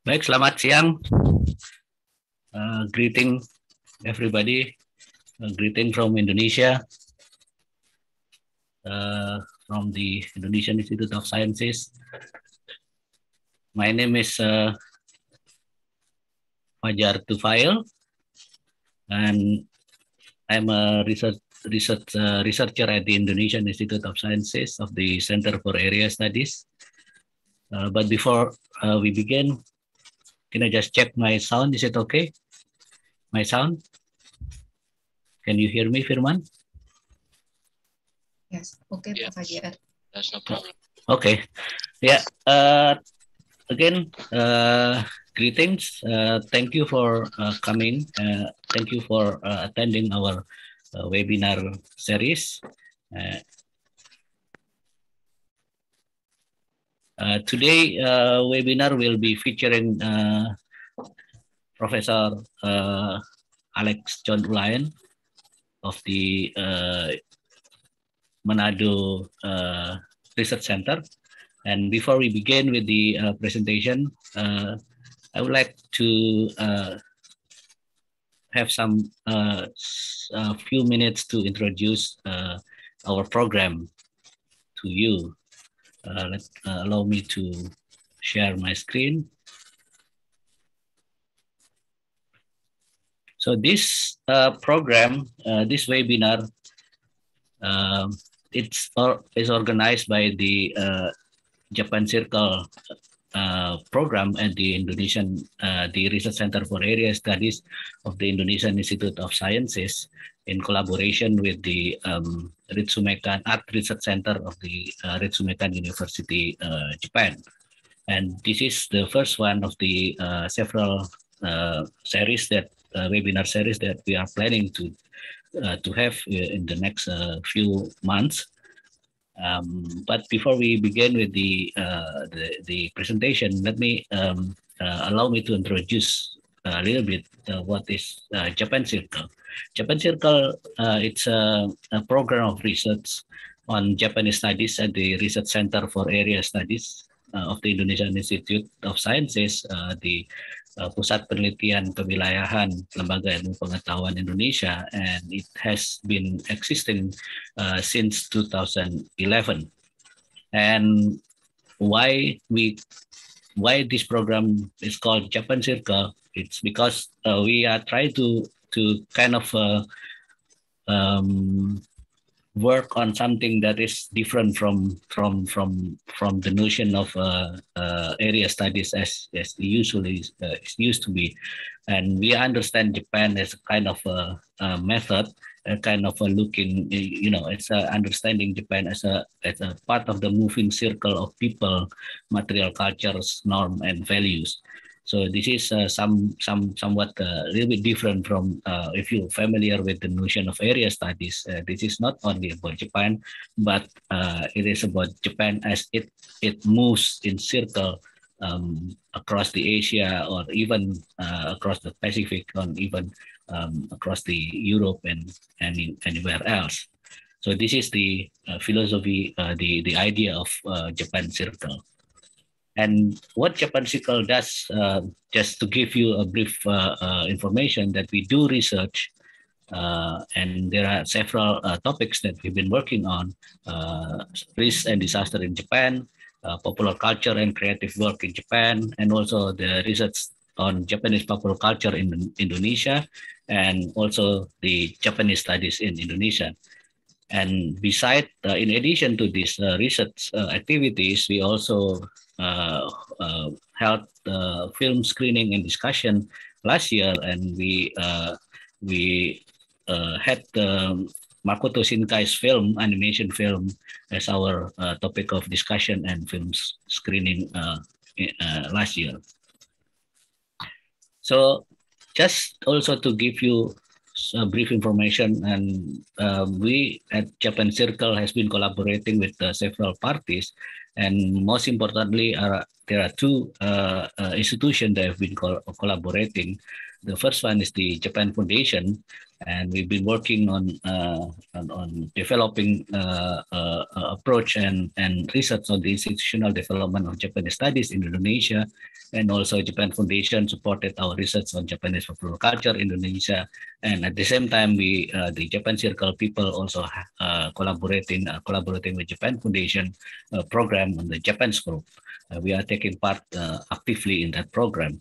Baik, selamat siang. Uh, greeting everybody. Uh, greeting from Indonesia. Uh, from the Indonesian Institute of Sciences. My name is uh, Fajar Tufail, and I'm a research research uh, researcher at the Indonesian Institute of Sciences of the Center for Area Studies. Uh, but before uh, we begin, Can I just check my sound? Is it okay? My sound? Can you hear me, Firman? Yes. Okay, yeah. Fajar. That's no problem. Okay. Yeah. Uh, again, uh, greetings. Uh, thank you for uh, coming. Uh, thank you for uh, attending our uh, webinar series. Uh, Uh, today uh, webinar will be featuring uh, Professor uh, Alex John Ryan of the uh, Manado uh, Research Center. And before we begin with the presentation, I would like to have some a few minutes to introduce our program to you. Uh, let, uh, allow me to share my screen. So this uh, program, uh, this webinar, um, it's or, is organized by the uh, Japan Circle uh, program at the Indonesian, the Research Center for Area Studies of the Indonesian Institute of Sciences in collaboration with the um, Ritsumeikan Art Research Center of the uh, University, uh, Japan. And this is the first one of the uh, several uh, series that uh, webinar series that we are planning to uh, to have in the next few months. Um, but before we begin with the, the, the presentation, let me um, allow me to introduce a little bit uh, what is uh, Japan Circle. Japan Circle, uh, it's a, a program of research on Japanese studies at the Research Center for Area Studies uh, of the Indonesian Institute of Sciences, uh, di uh, Pusat Penelitian Kewilayahan Lembaga Ilmu Pengetahuan Indonesia, and it has been existing uh, since 2011. And why we why this program is called Japan Circle it's because uh, we are trying to to kind of uh, um, work on something that is different from from from from the notion of uh, uh, area studies as as usually uh, used to be, and we understand Japan as a kind of a, a method, a kind of a looking, you know, it's a understanding Japan as a as a part of the moving circle of people, material cultures, norm and values, so this is uh, some some somewhat a uh, little bit different from uh, if you're familiar with the notion of area studies. Uh, this is not only about Japan, but uh, it is about Japan as it it moves in circle um, across the Asia or even uh, across the Pacific or even um, across the Europe and and in, anywhere else. So this is the philosophy, the the idea of Japan circle. And what Japan Cycle does, uh, just to give you a brief uh, uh information, that we do research, uh, and there are several uh, topics that we've been working on: risk and disaster in Japan, popular culture and creative work in Japan, and also the research on Japanese popular culture in Indonesia, and also the Japanese studies in Indonesia. And beside, uh, in addition to these uh, research uh, activities, we also uh, uh, held the film screening and discussion last year, and we uh, we had the Makoto Shinkai's film, animation film, as our uh, topic of discussion and film screening uh, uh, last year. So just also to give you brief information, and we at Japan Circle has been collaborating with several parties and most importantly, uh, there are two uh, uh, institutions that have been collaborating the first one is the Japan Foundation, and we've been working on uh, on, on, developing uh, uh, approach and, and research on the institutional development of Japanese studies in Indonesia, and also Japan Foundation supported our research on Japanese popular culture in Indonesia, and at the same time, we uh, the Japan Circle people also uh, collaborating uh, collaborating with Japan Foundation program on the Japan Group. we are taking part actively in that program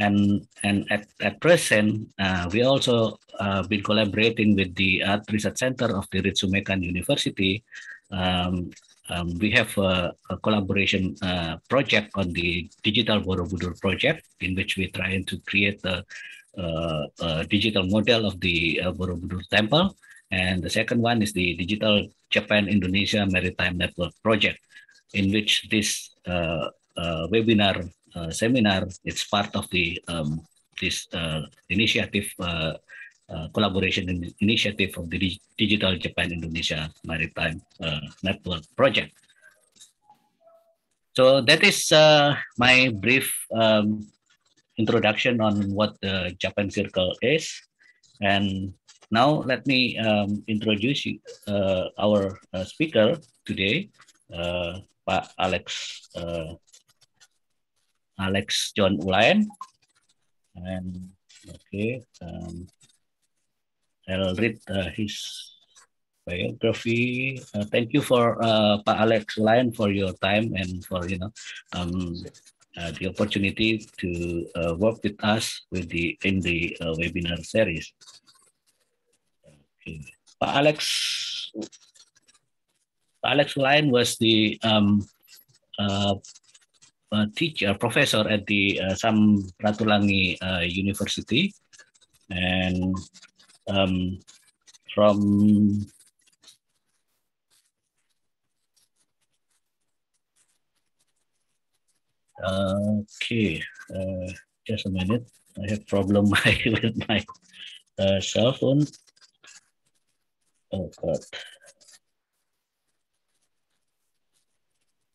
and and at, at present uh, we also uh, been collaborating with the art research center of the Ritsumekan University. Um, um, we have a, a collaboration uh, project on the digital Borobudur project in which we're trying to create a, a, a digital model of the uh, Borobudur temple. And the second one is the digital Japan Indonesia Maritime Network project in which this uh, uh, webinar uh, seminar. It's part of the um, this uh, initiative uh, collaboration in initiative of the Digital Japan Indonesia Maritime Network project. So that is my brief um, introduction on what the Japan Circle is. And now let me um, introduce you, uh, our uh, speaker today, uh, Pak Alex uh, Alex John Ulain, and okay, um, I'll read uh, his biography. Uh, thank you for uh, Pa Alex Ulain for your time and for you know um, uh, the opportunity to uh, work with us with the in the uh, webinar series. Okay. Pa Alex. Pa Alex Lyon was the um, uh, a teacher, professor at the uh, Sam Ratulangi uh, University, and um, from okay, uh, just a minute. I have problem with my uh, cell phone. Oh God.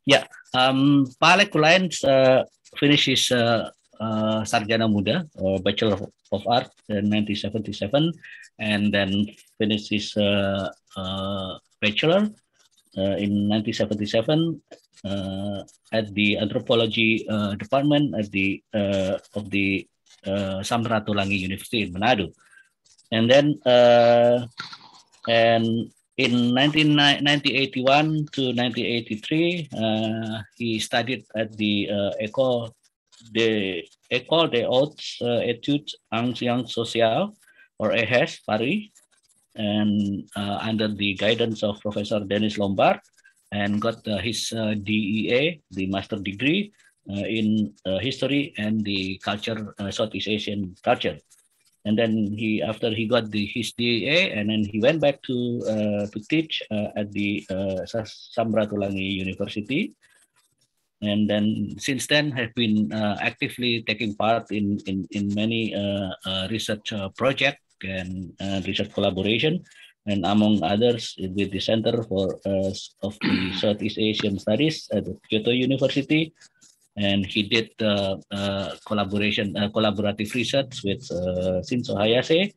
Ya, um, Pak Alek Kulain uh, finish his uh, uh, sarjana muda, or Bachelor of Art in 1977, and then finished his uh, uh, Bachelor uh, in 1977 uh, at the Anthropology uh, Department at the uh, of the uh, Samratulangi University in Manado, and then uh, and In 1981 to 1983, uh, he studied at the uh, École de des Hautes uh, Études en Sciences Sociales, or EHES, Paris, and uh, under the guidance of Professor Dennis Lombard, and got uh, his DEA, the master degree, in history and the culture, Southeast Asian culture and then he after he got the his DA and then he went back to uh, to teach uh, at the uh, Samratulangi University and then since then have been uh, actively taking part in in, in many uh, uh, research uh, project and research collaboration and among others with the Center for of the Southeast Asian Studies at Kyoto University and he did uh, collaboration uh, collaborative research with uh, Shinzo Hayase,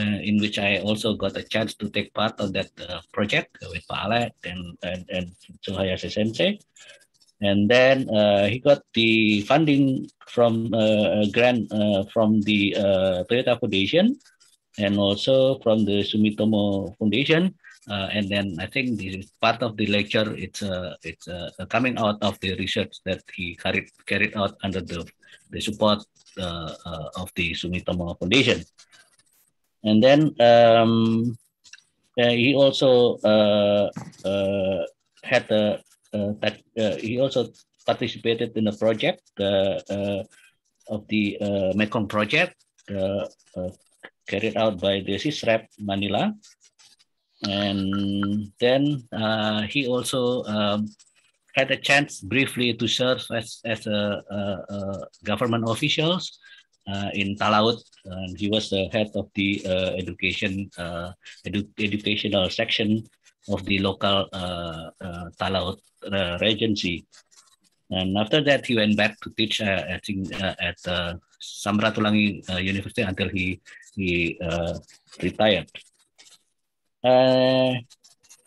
uh, in which I also got a chance to take part of that uh, project with Palet and and, and Shinzo Hayase Sensei. And then he got the funding from grant from the Toyota Foundation and also from the Sumitomo Foundation uh, and then I think this is part of the lecture. It's a uh, it's uh, coming out of the research that he carried carried out under the the support uh, uh, of the Sumitomo Foundation. And then um, uh, he also had a he also participated in a project of the Mekong project carried out by the CISREP Manila and then uh, he also um, had a chance briefly to serve as, as a, a, a government officials uh, in Talaut. And he was the head of the uh, education uh, edu educational section of the local uh, uh, Talaut Regency. And after that, he went back to teach, I think, at Samratulangi University until he, he retired. Uh,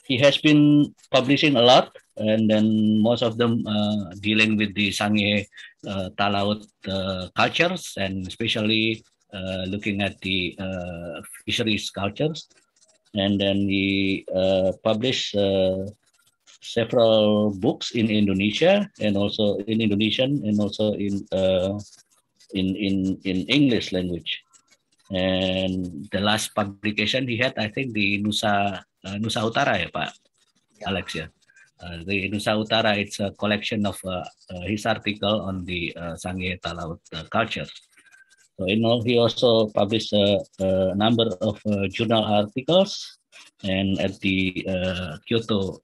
he has been publishing a lot, and then most of them uh, dealing with the Sangye uh, Talaut uh, cultures, and especially uh, looking at the uh, fisheries cultures. And then he published several books in Indonesia and also in Indonesian and also in in in in English language. And the last publication he had, I think di Nusa uh, Nusa Utara ya eh, Pak yeah. Alex ya. Uh, the Nusa Utara, it's a collection of uh, uh his article on the uh, Sangihe Talaut uh, culture. So you know, he also published a, a number of uh, journal articles, and at the Kyoto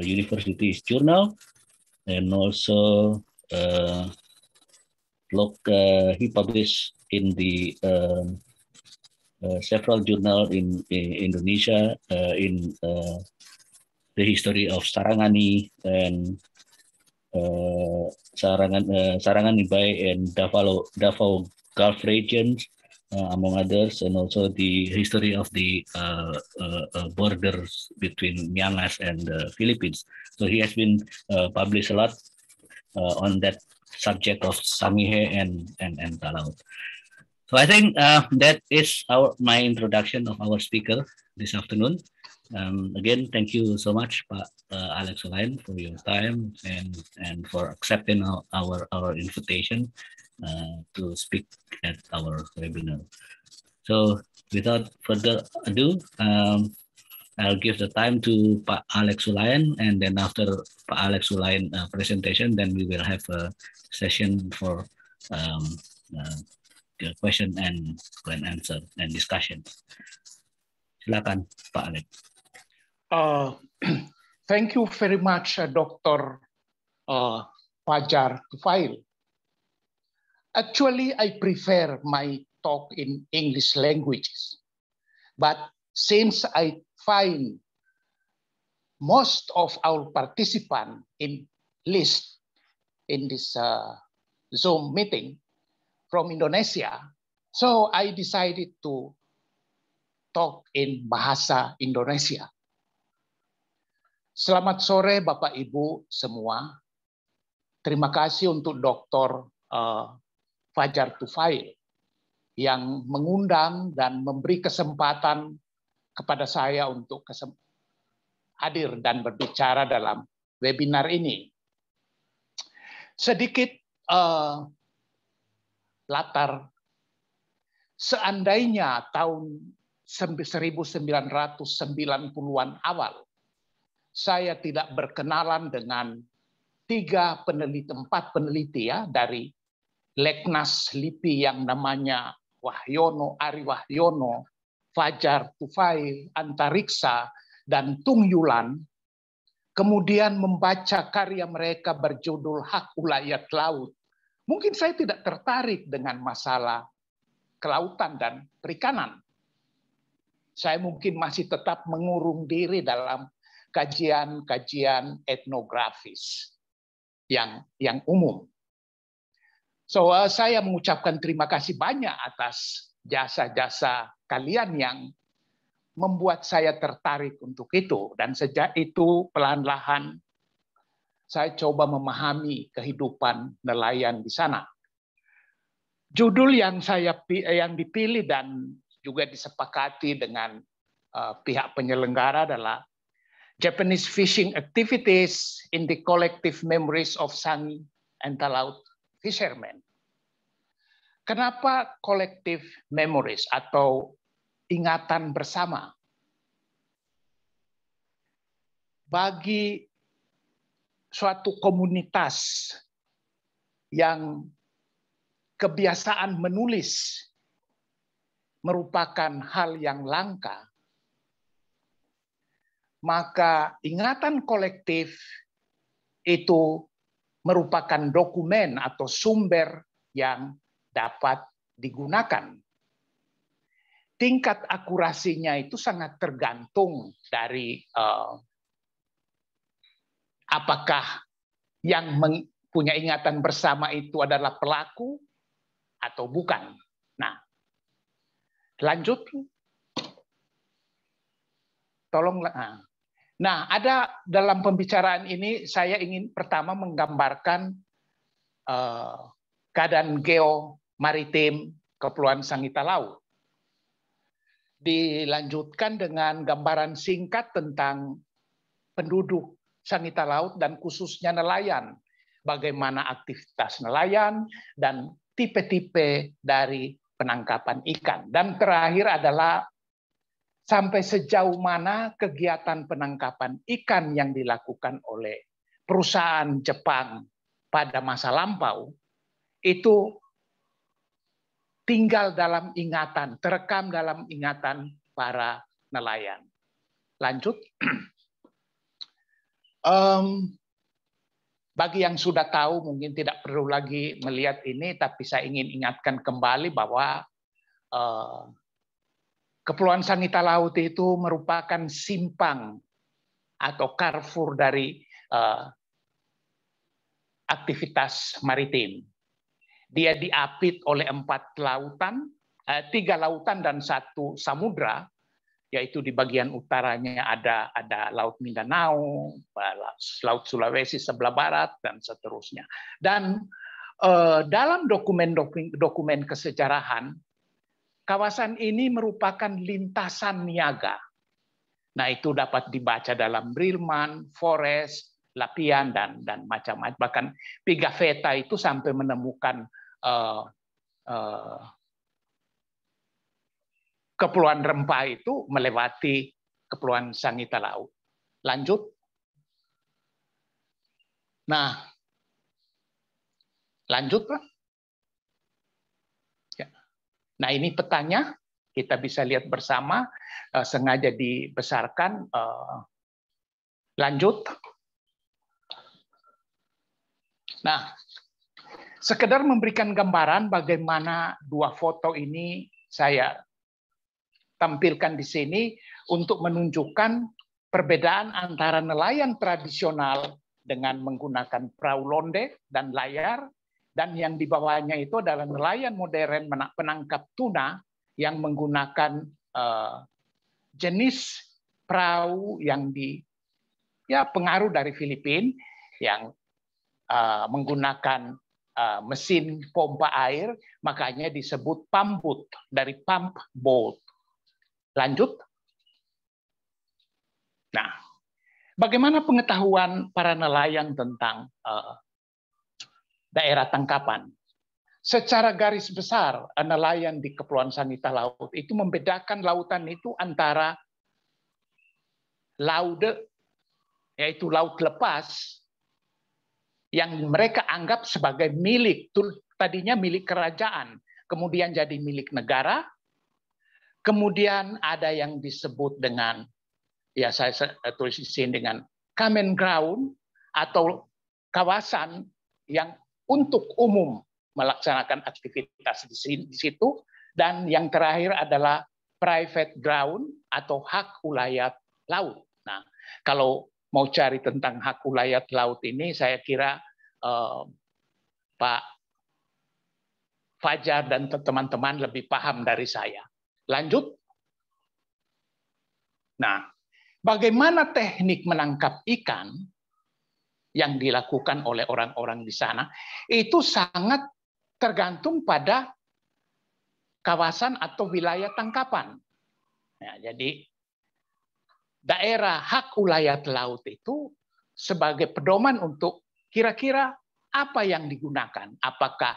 University's journal, and also look, he published in the um, uh, several journal in, in Indonesia uh, in uh, the history of Sarangani and uh, Sarangan, uh, Sarangani Bay and Davao, Davao Gulf regions, uh, among others, and also the history of the uh, uh, borders between Myanmar and the Philippines. So he has been published a lot on that subject of Samihe and, and, and Talaut. So I think uh, that is our my introduction of our speaker this afternoon. Um, again, thank you so much, uh, Alex Olayan, for your time and and for accepting our our, our invitation uh, to speak at our webinar. So without further ado, um, I'll give the time to Pak Alex Olayan, and then after Pak Alex Olayan uh, presentation, then we will have a session for um, uh, question and, answer and discussion. Silakan Pak Alek. Uh, thank you very much, uh, Dr. Uh, Fajar Tufail. Actually, I prefer my talk in English languages. But since I find most of our participants in list in this uh, Zoom meeting from Indonesia. So I decided to talk in bahasa Indonesia. Selamat sore Bapak Ibu semua. Terima kasih untuk Dr. Eh, Fajar Tufail yang mengundang dan memberi kesempatan kepada saya untuk hadir dan berbicara dalam webinar ini. Sedikit uh, latar. Seandainya tahun 1990-an awal, saya tidak berkenalan dengan tiga peneliti, empat peneliti ya dari Leknas LIPI yang namanya Wahyono, Ari Wahyono, Fajar Tufail, Antariksa, dan Tung Yulan, kemudian membaca karya mereka berjudul Hak Ulayat Laut, Mungkin saya tidak tertarik dengan masalah kelautan dan perikanan. Saya mungkin masih tetap mengurung diri dalam kajian-kajian etnografis yang yang umum. So uh, saya mengucapkan terima kasih banyak atas jasa-jasa kalian yang membuat saya tertarik untuk itu dan sejak itu pelan pelan saya coba memahami kehidupan nelayan di sana. Judul yang saya yang dipilih dan juga disepakati dengan uh, pihak penyelenggara adalah Japanese fishing activities in the collective memories of Sangi and Talaut fishermen. Kenapa collective memories atau ingatan bersama? Bagi suatu komunitas yang kebiasaan menulis merupakan hal yang langka, maka ingatan kolektif itu merupakan dokumen atau sumber yang dapat digunakan. Tingkat akurasinya itu sangat tergantung dari uh, Apakah yang punya ingatan bersama itu adalah pelaku atau bukan? Nah, lanjut. Tolong. Ah. Nah, ada dalam pembicaraan ini saya ingin pertama menggambarkan eh, keadaan geo maritim Kepulauan Sangita Laut. Dilanjutkan dengan gambaran singkat tentang penduduk sanita laut dan khususnya nelayan. Bagaimana aktivitas nelayan dan tipe-tipe dari penangkapan ikan. Dan terakhir adalah sampai sejauh mana kegiatan penangkapan ikan yang dilakukan oleh perusahaan Jepang pada masa lampau itu tinggal dalam ingatan, terekam dalam ingatan para nelayan. Lanjut. Um, bagi yang sudah tahu mungkin tidak perlu lagi melihat ini, tapi saya ingin ingatkan kembali bahwa uh, Kepulauan Sangita Laut itu merupakan simpang atau carrefour dari uh, aktivitas maritim. Dia diapit oleh empat lautan, uh, tiga lautan dan satu samudra yaitu di bagian utaranya ada ada Laut Mindanao, Laut Sulawesi sebelah barat dan seterusnya. Dan eh, dalam dokumen-dokumen kesejarahan kawasan ini merupakan lintasan niaga. Nah, itu dapat dibaca dalam Rilman, Forest, Lapian dan dan macam-macam bahkan Pigafetta itu sampai menemukan eh, eh, kepulauan rempah itu melewati kepulauan sangita laut. Lanjut. Nah, lanjut Pak. Ya. Nah ini petanya kita bisa lihat bersama eh, sengaja dibesarkan. Eh, lanjut. Nah, sekedar memberikan gambaran bagaimana dua foto ini saya tampilkan di sini untuk menunjukkan perbedaan antara nelayan tradisional dengan menggunakan perahu londe dan layar dan yang di bawahnya itu adalah nelayan modern penangkap tuna yang menggunakan uh, jenis perahu yang di ya pengaruh dari Filipina yang uh, menggunakan uh, mesin pompa air makanya disebut pambut dari pump boat Lanjut. Nah, bagaimana pengetahuan para nelayan tentang uh, daerah tangkapan? Secara garis besar, eh, nelayan di Kepulauan Sanita Laut itu membedakan lautan itu antara laude, yaitu laut lepas, yang mereka anggap sebagai milik, tadinya milik kerajaan, kemudian jadi milik negara, Kemudian ada yang disebut dengan ya saya eh, tulis di sini dengan common ground atau kawasan yang untuk umum melaksanakan aktivitas di, di situ dan yang terakhir adalah private ground atau hak ulayat laut. Nah, kalau mau cari tentang hak ulayat laut ini saya kira eh, Pak Fajar dan teman-teman lebih paham dari saya. Lanjut. Nah, bagaimana teknik menangkap ikan yang dilakukan oleh orang-orang di sana itu sangat tergantung pada kawasan atau wilayah tangkapan. Nah, jadi daerah hak wilayah laut itu sebagai pedoman untuk kira-kira apa yang digunakan, apakah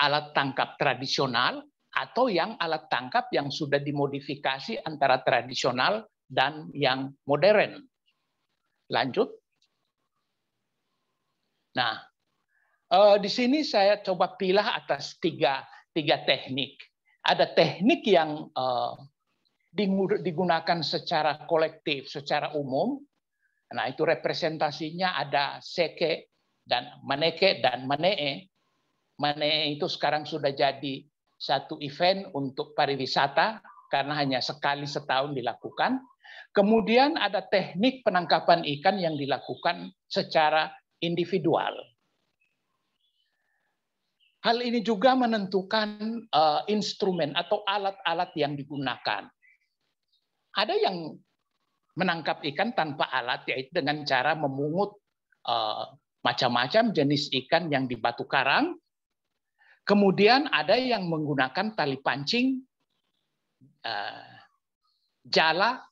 alat tangkap tradisional atau yang alat tangkap yang sudah dimodifikasi antara tradisional dan yang modern. Lanjut. Nah, eh, di sini saya coba pilih atas tiga, tiga teknik. Ada teknik yang eh, digunakan secara kolektif, secara umum. Nah, itu representasinya ada seke dan maneke dan manee. Manee itu sekarang sudah jadi satu event untuk pariwisata karena hanya sekali setahun dilakukan. Kemudian ada teknik penangkapan ikan yang dilakukan secara individual. Hal ini juga menentukan uh, instrumen atau alat-alat yang digunakan. Ada yang menangkap ikan tanpa alat, yaitu dengan cara memungut uh, macam-macam jenis ikan yang di batu karang, Kemudian ada yang menggunakan tali pancing, eh, jala,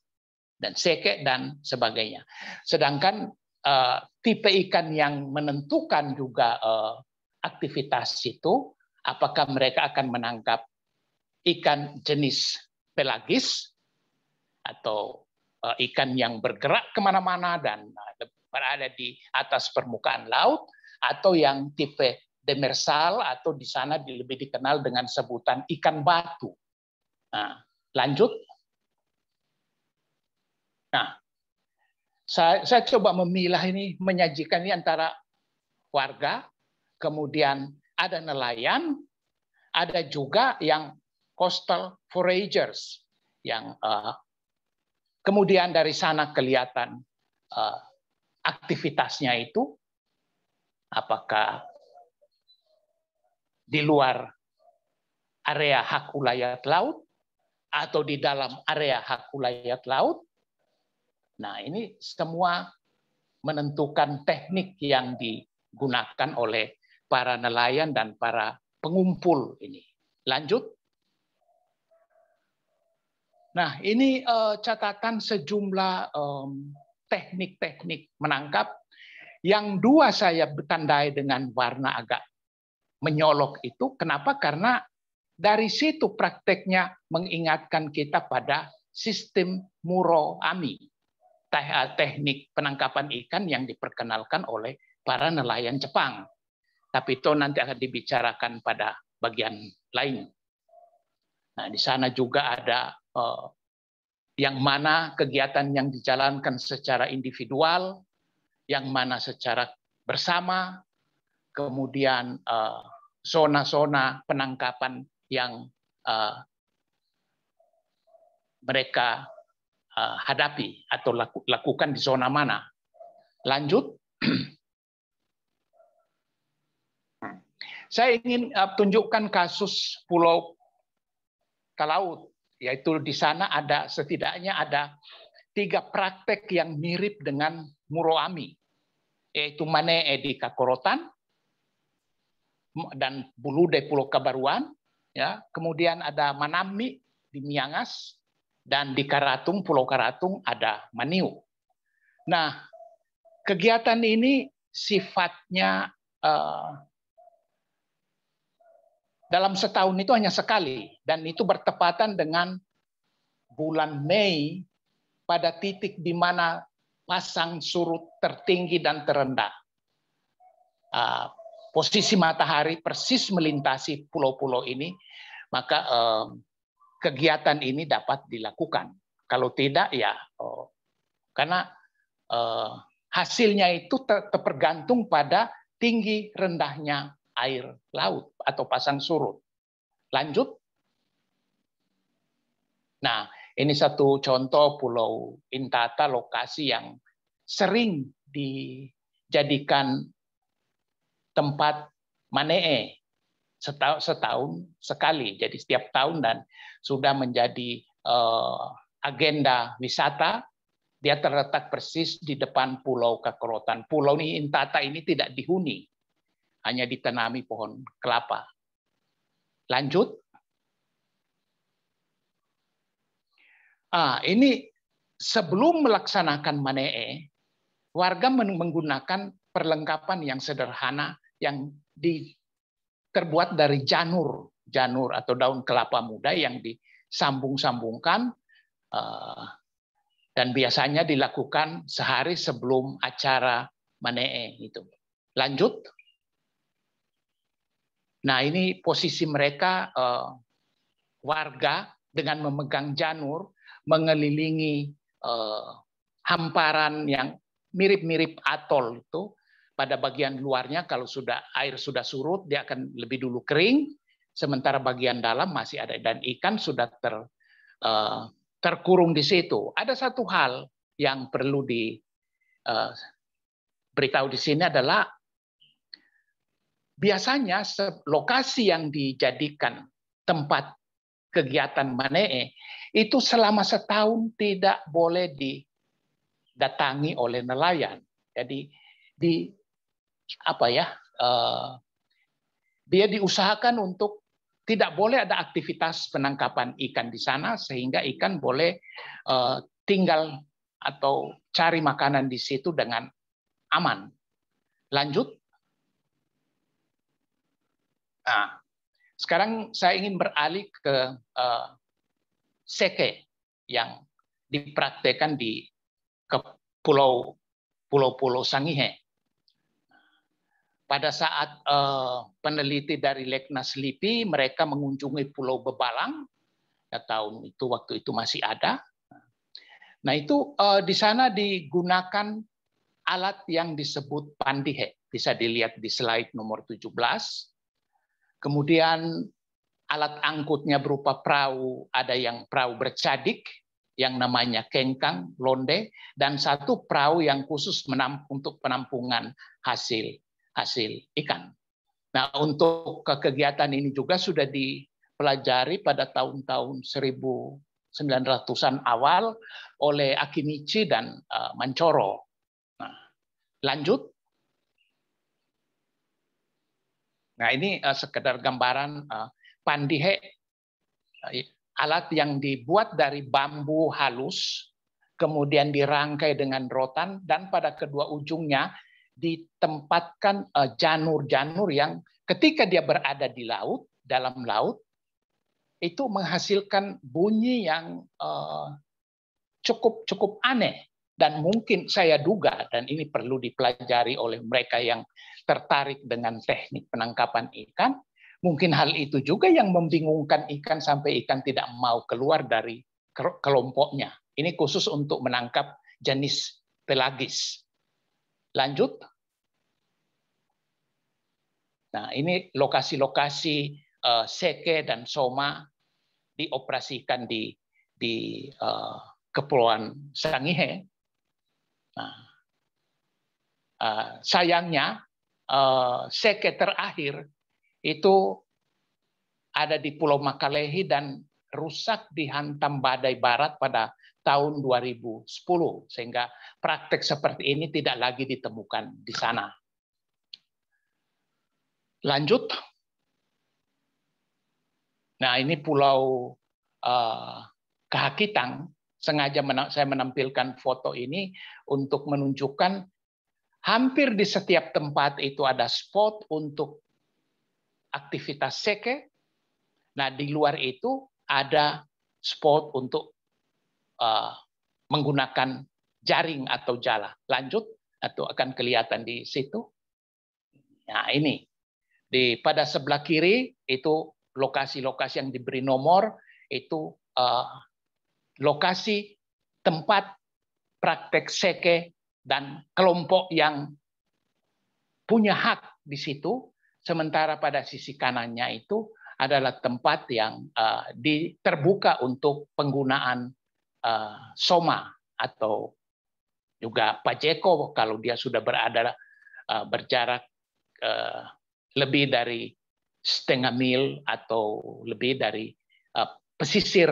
dan seke, dan sebagainya. Sedangkan eh, tipe ikan yang menentukan juga eh, aktivitas itu, apakah mereka akan menangkap ikan jenis pelagis atau ikan yang bergerak kemana-mana dan berada di atas permukaan laut, atau yang tipe demersal atau di sana lebih dikenal dengan sebutan ikan batu. Nah, lanjut. Nah, saya, saya coba memilah ini, menyajikan ini antara warga, kemudian ada nelayan, ada juga yang coastal foragers, yang uh, kemudian dari sana kelihatan uh, aktivitasnya itu, apakah di luar area hak ulayat laut atau di dalam area hak ulayat laut. Nah, ini semua menentukan teknik yang digunakan oleh para nelayan dan para pengumpul ini. Lanjut. Nah, ini uh, catatan sejumlah teknik-teknik menangkap. Yang dua saya tandai dengan warna agak menyolok itu. Kenapa? Karena dari situ prakteknya mengingatkan kita pada sistem muroami, teknik penangkapan ikan yang diperkenalkan oleh para nelayan Jepang. Tapi itu nanti akan dibicarakan pada bagian lain. Nah, di sana juga ada eh, yang mana kegiatan yang dijalankan secara individual, yang mana secara bersama, kemudian eh, zona-zona penangkapan yang eh, mereka eh, hadapi atau lakukan di zona mana. Lanjut. Saya ingin tunjukkan kasus Pulau Kalaut yaitu di sana ada setidaknya ada tiga praktek yang mirip dengan Muroami, yaitu Mane Edi Kakorotan, dan bulu Bulude Pulau Kabaruan, ya. Kemudian ada Manami di Miangas dan di Karatung Pulau Karatung ada Maniu. Nah, kegiatan ini sifatnya uh, dalam setahun itu hanya sekali dan itu bertepatan dengan bulan Mei pada titik di mana pasang surut tertinggi dan terendah. Uh, posisi matahari persis melintasi pulau-pulau ini, maka eh, kegiatan ini dapat dilakukan. Kalau tidak, ya oh, karena eh, hasilnya itu ter terpergantung pada tinggi rendahnya air laut atau pasang surut. Lanjut. Nah, ini satu contoh Pulau Intata, lokasi yang sering dijadikan tempat Manee setahun, setahun sekali, jadi setiap tahun dan sudah menjadi uh, agenda wisata. Dia terletak persis di depan Pulau kekerotan Pulau ini Intata ini tidak dihuni, hanya ditanami pohon kelapa. Lanjut. Ah, ini sebelum melaksanakan Manee, warga menggunakan perlengkapan yang sederhana yang di, terbuat dari janur, janur atau daun kelapa muda yang disambung-sambungkan eh, dan biasanya dilakukan sehari sebelum acara manee itu. Lanjut. Nah, ini posisi mereka eh, warga dengan memegang janur mengelilingi eh, hamparan yang mirip-mirip atol itu pada bagian luarnya kalau sudah air sudah surut dia akan lebih dulu kering sementara bagian dalam masih ada dan ikan sudah ter uh, terkurung di situ ada satu hal yang perlu di uh, beritahu di sini adalah biasanya lokasi yang dijadikan tempat kegiatan manee itu selama setahun tidak boleh didatangi oleh nelayan jadi di apa ya uh, dia diusahakan untuk tidak boleh ada aktivitas penangkapan ikan di sana sehingga ikan boleh uh, tinggal atau cari makanan di situ dengan aman. Lanjut. Nah, sekarang saya ingin beralih ke uh, seke yang dipraktekan di ke pulau pulau-pulau Sangihe pada saat uh, peneliti dari Leknas Lipi mereka mengunjungi Pulau Bebalang ya tahun itu waktu itu masih ada. Nah itu uh, di sana digunakan alat yang disebut pandihe bisa dilihat di slide nomor 17. Kemudian alat angkutnya berupa perahu ada yang perahu bercadik yang namanya kengkang, londe, dan satu perahu yang khusus menampung, untuk penampungan hasil hasil ikan. Nah, untuk kegiatan ini juga sudah dipelajari pada tahun-tahun 1900-an awal oleh Akimichi dan eh, Manchoro. Nah, lanjut. Nah, ini eh, sekedar gambaran eh, pandihe alat yang dibuat dari bambu halus kemudian dirangkai dengan rotan dan pada kedua ujungnya ditempatkan eh, janur-janur yang ketika dia berada di laut, dalam laut, itu menghasilkan bunyi yang eh, cukup cukup aneh dan mungkin saya duga dan ini perlu dipelajari oleh mereka yang tertarik dengan teknik penangkapan ikan, mungkin hal itu juga yang membingungkan ikan sampai ikan tidak mau keluar dari kelompoknya. Ini khusus untuk menangkap jenis pelagis. Lanjut. Nah, ini lokasi-lokasi uh, seke dan soma dioperasikan di di uh, kepulauan Sangihe. Nah, uh, sayangnya uh, seke terakhir itu ada di Pulau Makalehi dan rusak dihantam badai barat pada tahun 2010 sehingga praktek seperti ini tidak lagi ditemukan di sana. Lanjut. Nah, ini pulau uh, Kahakitang. Sengaja saya menampilkan foto ini untuk menunjukkan hampir di setiap tempat itu ada spot untuk aktivitas seke. Nah, di luar itu ada spot untuk uh, menggunakan jaring atau jala. Lanjut atau akan kelihatan di situ. Nah, ini di pada sebelah kiri itu lokasi-lokasi yang diberi nomor itu uh, lokasi tempat praktek seke dan kelompok yang punya hak di situ sementara pada sisi kanannya itu adalah tempat yang uh, terbuka untuk penggunaan Eh, soma atau juga Pak Jeko kalau dia sudah berada eh, berjarak eh, lebih dari setengah mil atau lebih dari pesisir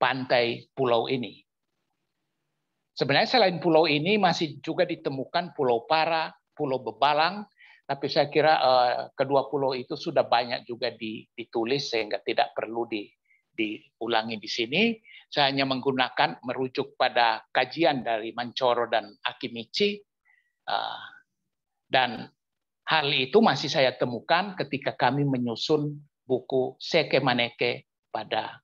pantai pulau ini. Sebenarnya selain pulau ini masih juga ditemukan Pulau Para, Pulau Bebalang, tapi saya kira kedua pulau itu sudah banyak juga ditulis sehingga tidak perlu di, diulangi di sini. Saya hanya menggunakan merujuk pada kajian dari Mancoro dan Akimichi. Eh, dan hal itu masih saya temukan ketika kami menyusun buku Seke Maneke pada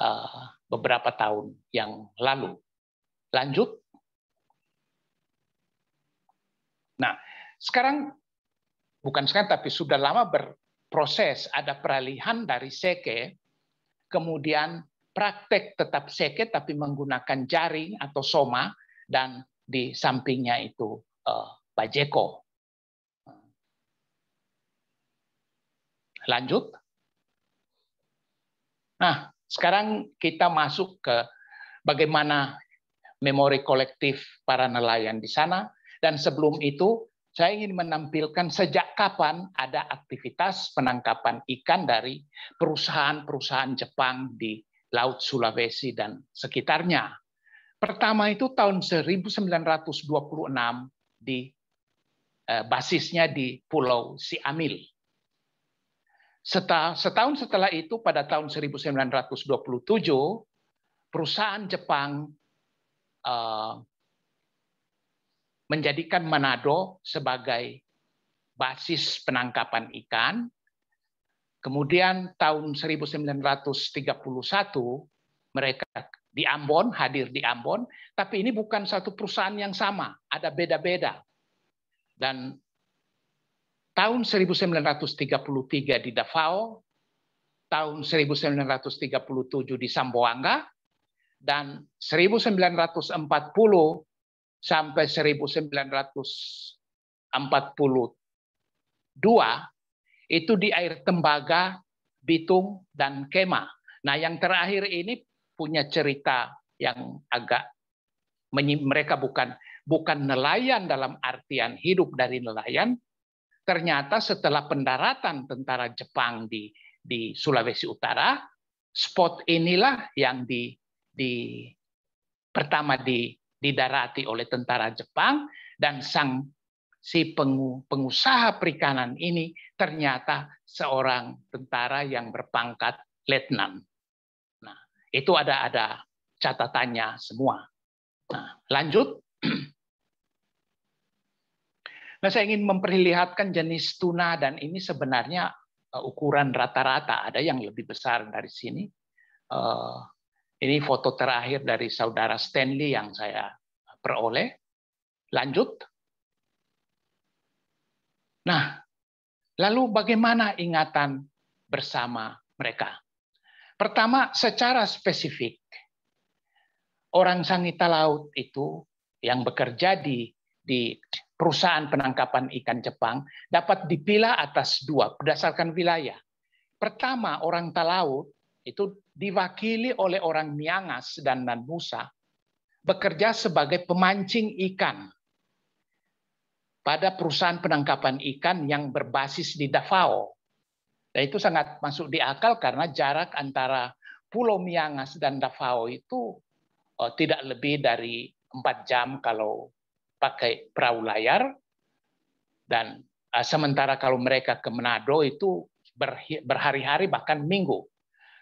eh, beberapa tahun yang lalu. Lanjut. Nah, sekarang bukan sekarang tapi sudah lama berproses ada peralihan dari seke kemudian praktek tetap seket tapi menggunakan jaring atau soma, dan di sampingnya itu uh, bajeko. Lanjut. Nah, sekarang kita masuk ke bagaimana memori kolektif para nelayan di sana. Dan sebelum itu, saya ingin menampilkan sejak kapan ada aktivitas penangkapan ikan dari perusahaan-perusahaan Jepang di Laut Sulawesi dan sekitarnya. Pertama itu tahun 1926 di eh, basisnya di Pulau Siamil. Setahun setelah itu pada tahun 1927 perusahaan Jepang eh, menjadikan Manado sebagai basis penangkapan ikan. Kemudian tahun 1931 mereka di Ambon, hadir di Ambon, tapi ini bukan satu perusahaan yang sama, ada beda-beda. Dan tahun 1933 di Davao, tahun 1937 di Samboanga, dan 1940 sampai 1942 itu di air tembaga, bitung, dan kema. Nah yang terakhir ini punya cerita yang agak mereka bukan bukan nelayan dalam artian hidup dari nelayan. Ternyata setelah pendaratan tentara Jepang di di Sulawesi Utara, spot inilah yang di di pertama di didarati oleh tentara Jepang dan sang si pengusaha perikanan ini ternyata seorang tentara yang berpangkat letnan. Nah, itu ada ada catatannya semua. Nah, lanjut. Nah, saya ingin memperlihatkan jenis tuna dan ini sebenarnya uh, ukuran rata-rata ada yang lebih besar dari sini. Uh, ini foto terakhir dari saudara Stanley yang saya peroleh. Lanjut. Nah, lalu bagaimana ingatan bersama mereka? Pertama, secara spesifik, orang sangita laut itu yang bekerja di di perusahaan penangkapan ikan Jepang dapat dipilah atas dua berdasarkan wilayah. Pertama, orang talaut itu diwakili oleh orang Miangas dan Nan bekerja sebagai pemancing ikan pada perusahaan penangkapan ikan yang berbasis di Davao. Dan itu sangat masuk di akal karena jarak antara Pulau Miangas dan Davao itu oh, tidak lebih dari empat jam kalau pakai perahu layar dan uh, sementara kalau mereka ke Manado itu berhari-hari bahkan minggu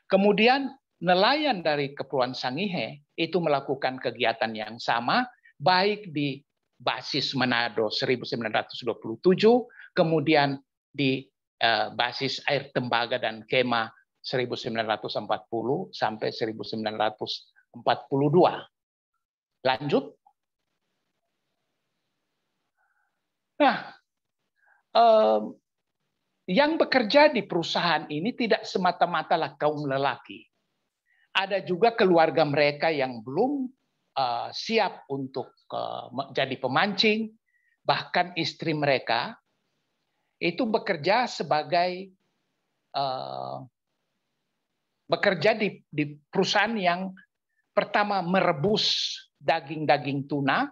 Kemudian nelayan dari Kepulauan Sangihe itu melakukan kegiatan yang sama baik di basis Manado 1927, kemudian di eh, basis air tembaga dan kema 1940 sampai 1942. Lanjut. Nah, eh, yang bekerja di perusahaan ini tidak semata-mata lah kaum lelaki. Ada juga keluarga mereka yang belum uh, siap untuk uh, jadi pemancing, bahkan istri mereka itu bekerja sebagai uh, bekerja di, di perusahaan yang pertama merebus daging-daging tuna,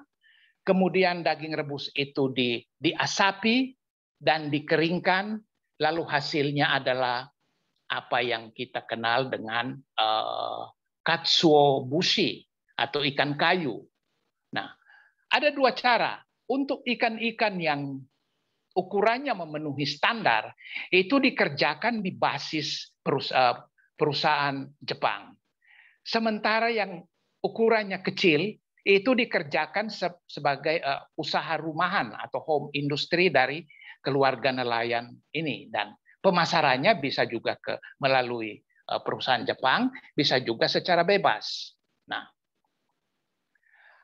kemudian daging rebus itu di diasapi dan dikeringkan lalu hasilnya adalah apa yang kita kenal dengan uh, eh, katsuo bushi atau ikan kayu. Nah, ada dua cara untuk ikan-ikan yang ukurannya memenuhi standar itu dikerjakan di basis eh, perusahaan Jepang. Sementara yang ukurannya kecil itu dikerjakan sebagai eh, usaha rumahan atau home industry dari keluarga nelayan ini dan pemasarannya bisa juga ke melalui eh, perusahaan Jepang, bisa juga secara bebas. Nah,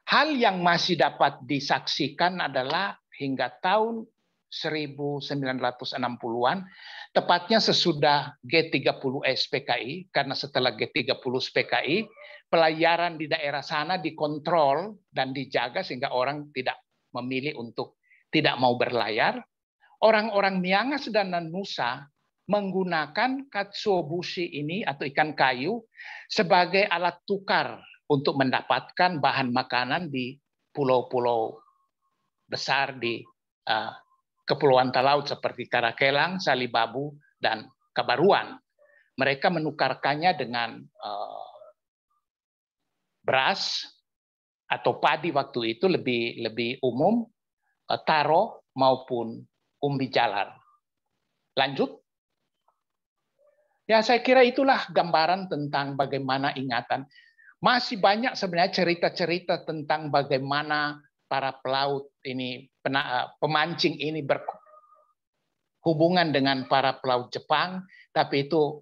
hal yang masih dapat disaksikan adalah hingga tahun 1960-an, tepatnya sesudah g 30 spki karena setelah G30 spki pelayaran di daerah sana dikontrol dan dijaga sehingga orang tidak memilih untuk tidak mau berlayar orang-orang Miangas dan Nusa menggunakan katsuobushi ini atau ikan kayu sebagai alat tukar untuk mendapatkan bahan makanan di pulau-pulau besar di uh, kepulauan talaut seperti Karakelang, Salibabu, dan Kabaruan. Mereka menukarkannya dengan uh, beras atau padi waktu itu lebih lebih umum, uh, taro maupun umbi jalar. Lanjut. Ya, saya kira itulah gambaran tentang bagaimana ingatan. Masih banyak sebenarnya cerita-cerita tentang bagaimana para pelaut ini, eh, pemancing ini berhubungan dengan para pelaut Jepang, tapi itu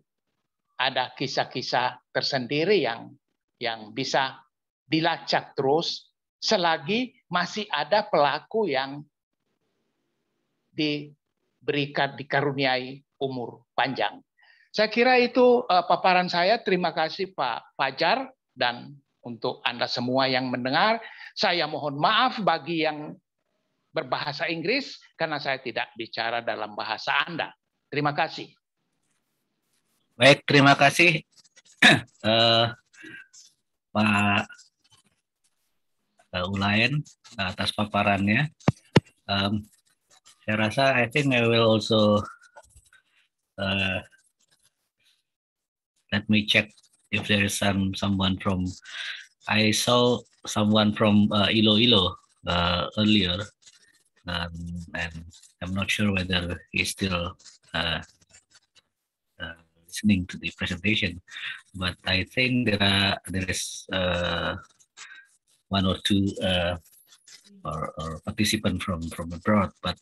ada kisah-kisah tersendiri yang yang bisa dilacak terus selagi masih ada pelaku yang diberikan dikaruniai umur panjang. Saya kira itu eh, paparan saya. Terima kasih Pak Fajar dan untuk Anda semua yang mendengar, saya mohon maaf bagi yang berbahasa Inggris karena saya tidak bicara dalam bahasa Anda. Terima kasih. Baik, terima kasih uh, Pak uh, atas paparannya. Um, saya rasa I think I will also uh, let me check if there is some someone from I saw someone from uh, Iloilo uh, earlier um, and I'm not sure whether he's still uh, uh, listening to the presentation but I think there are there is uh, one or two uh, or, or participant from from abroad. But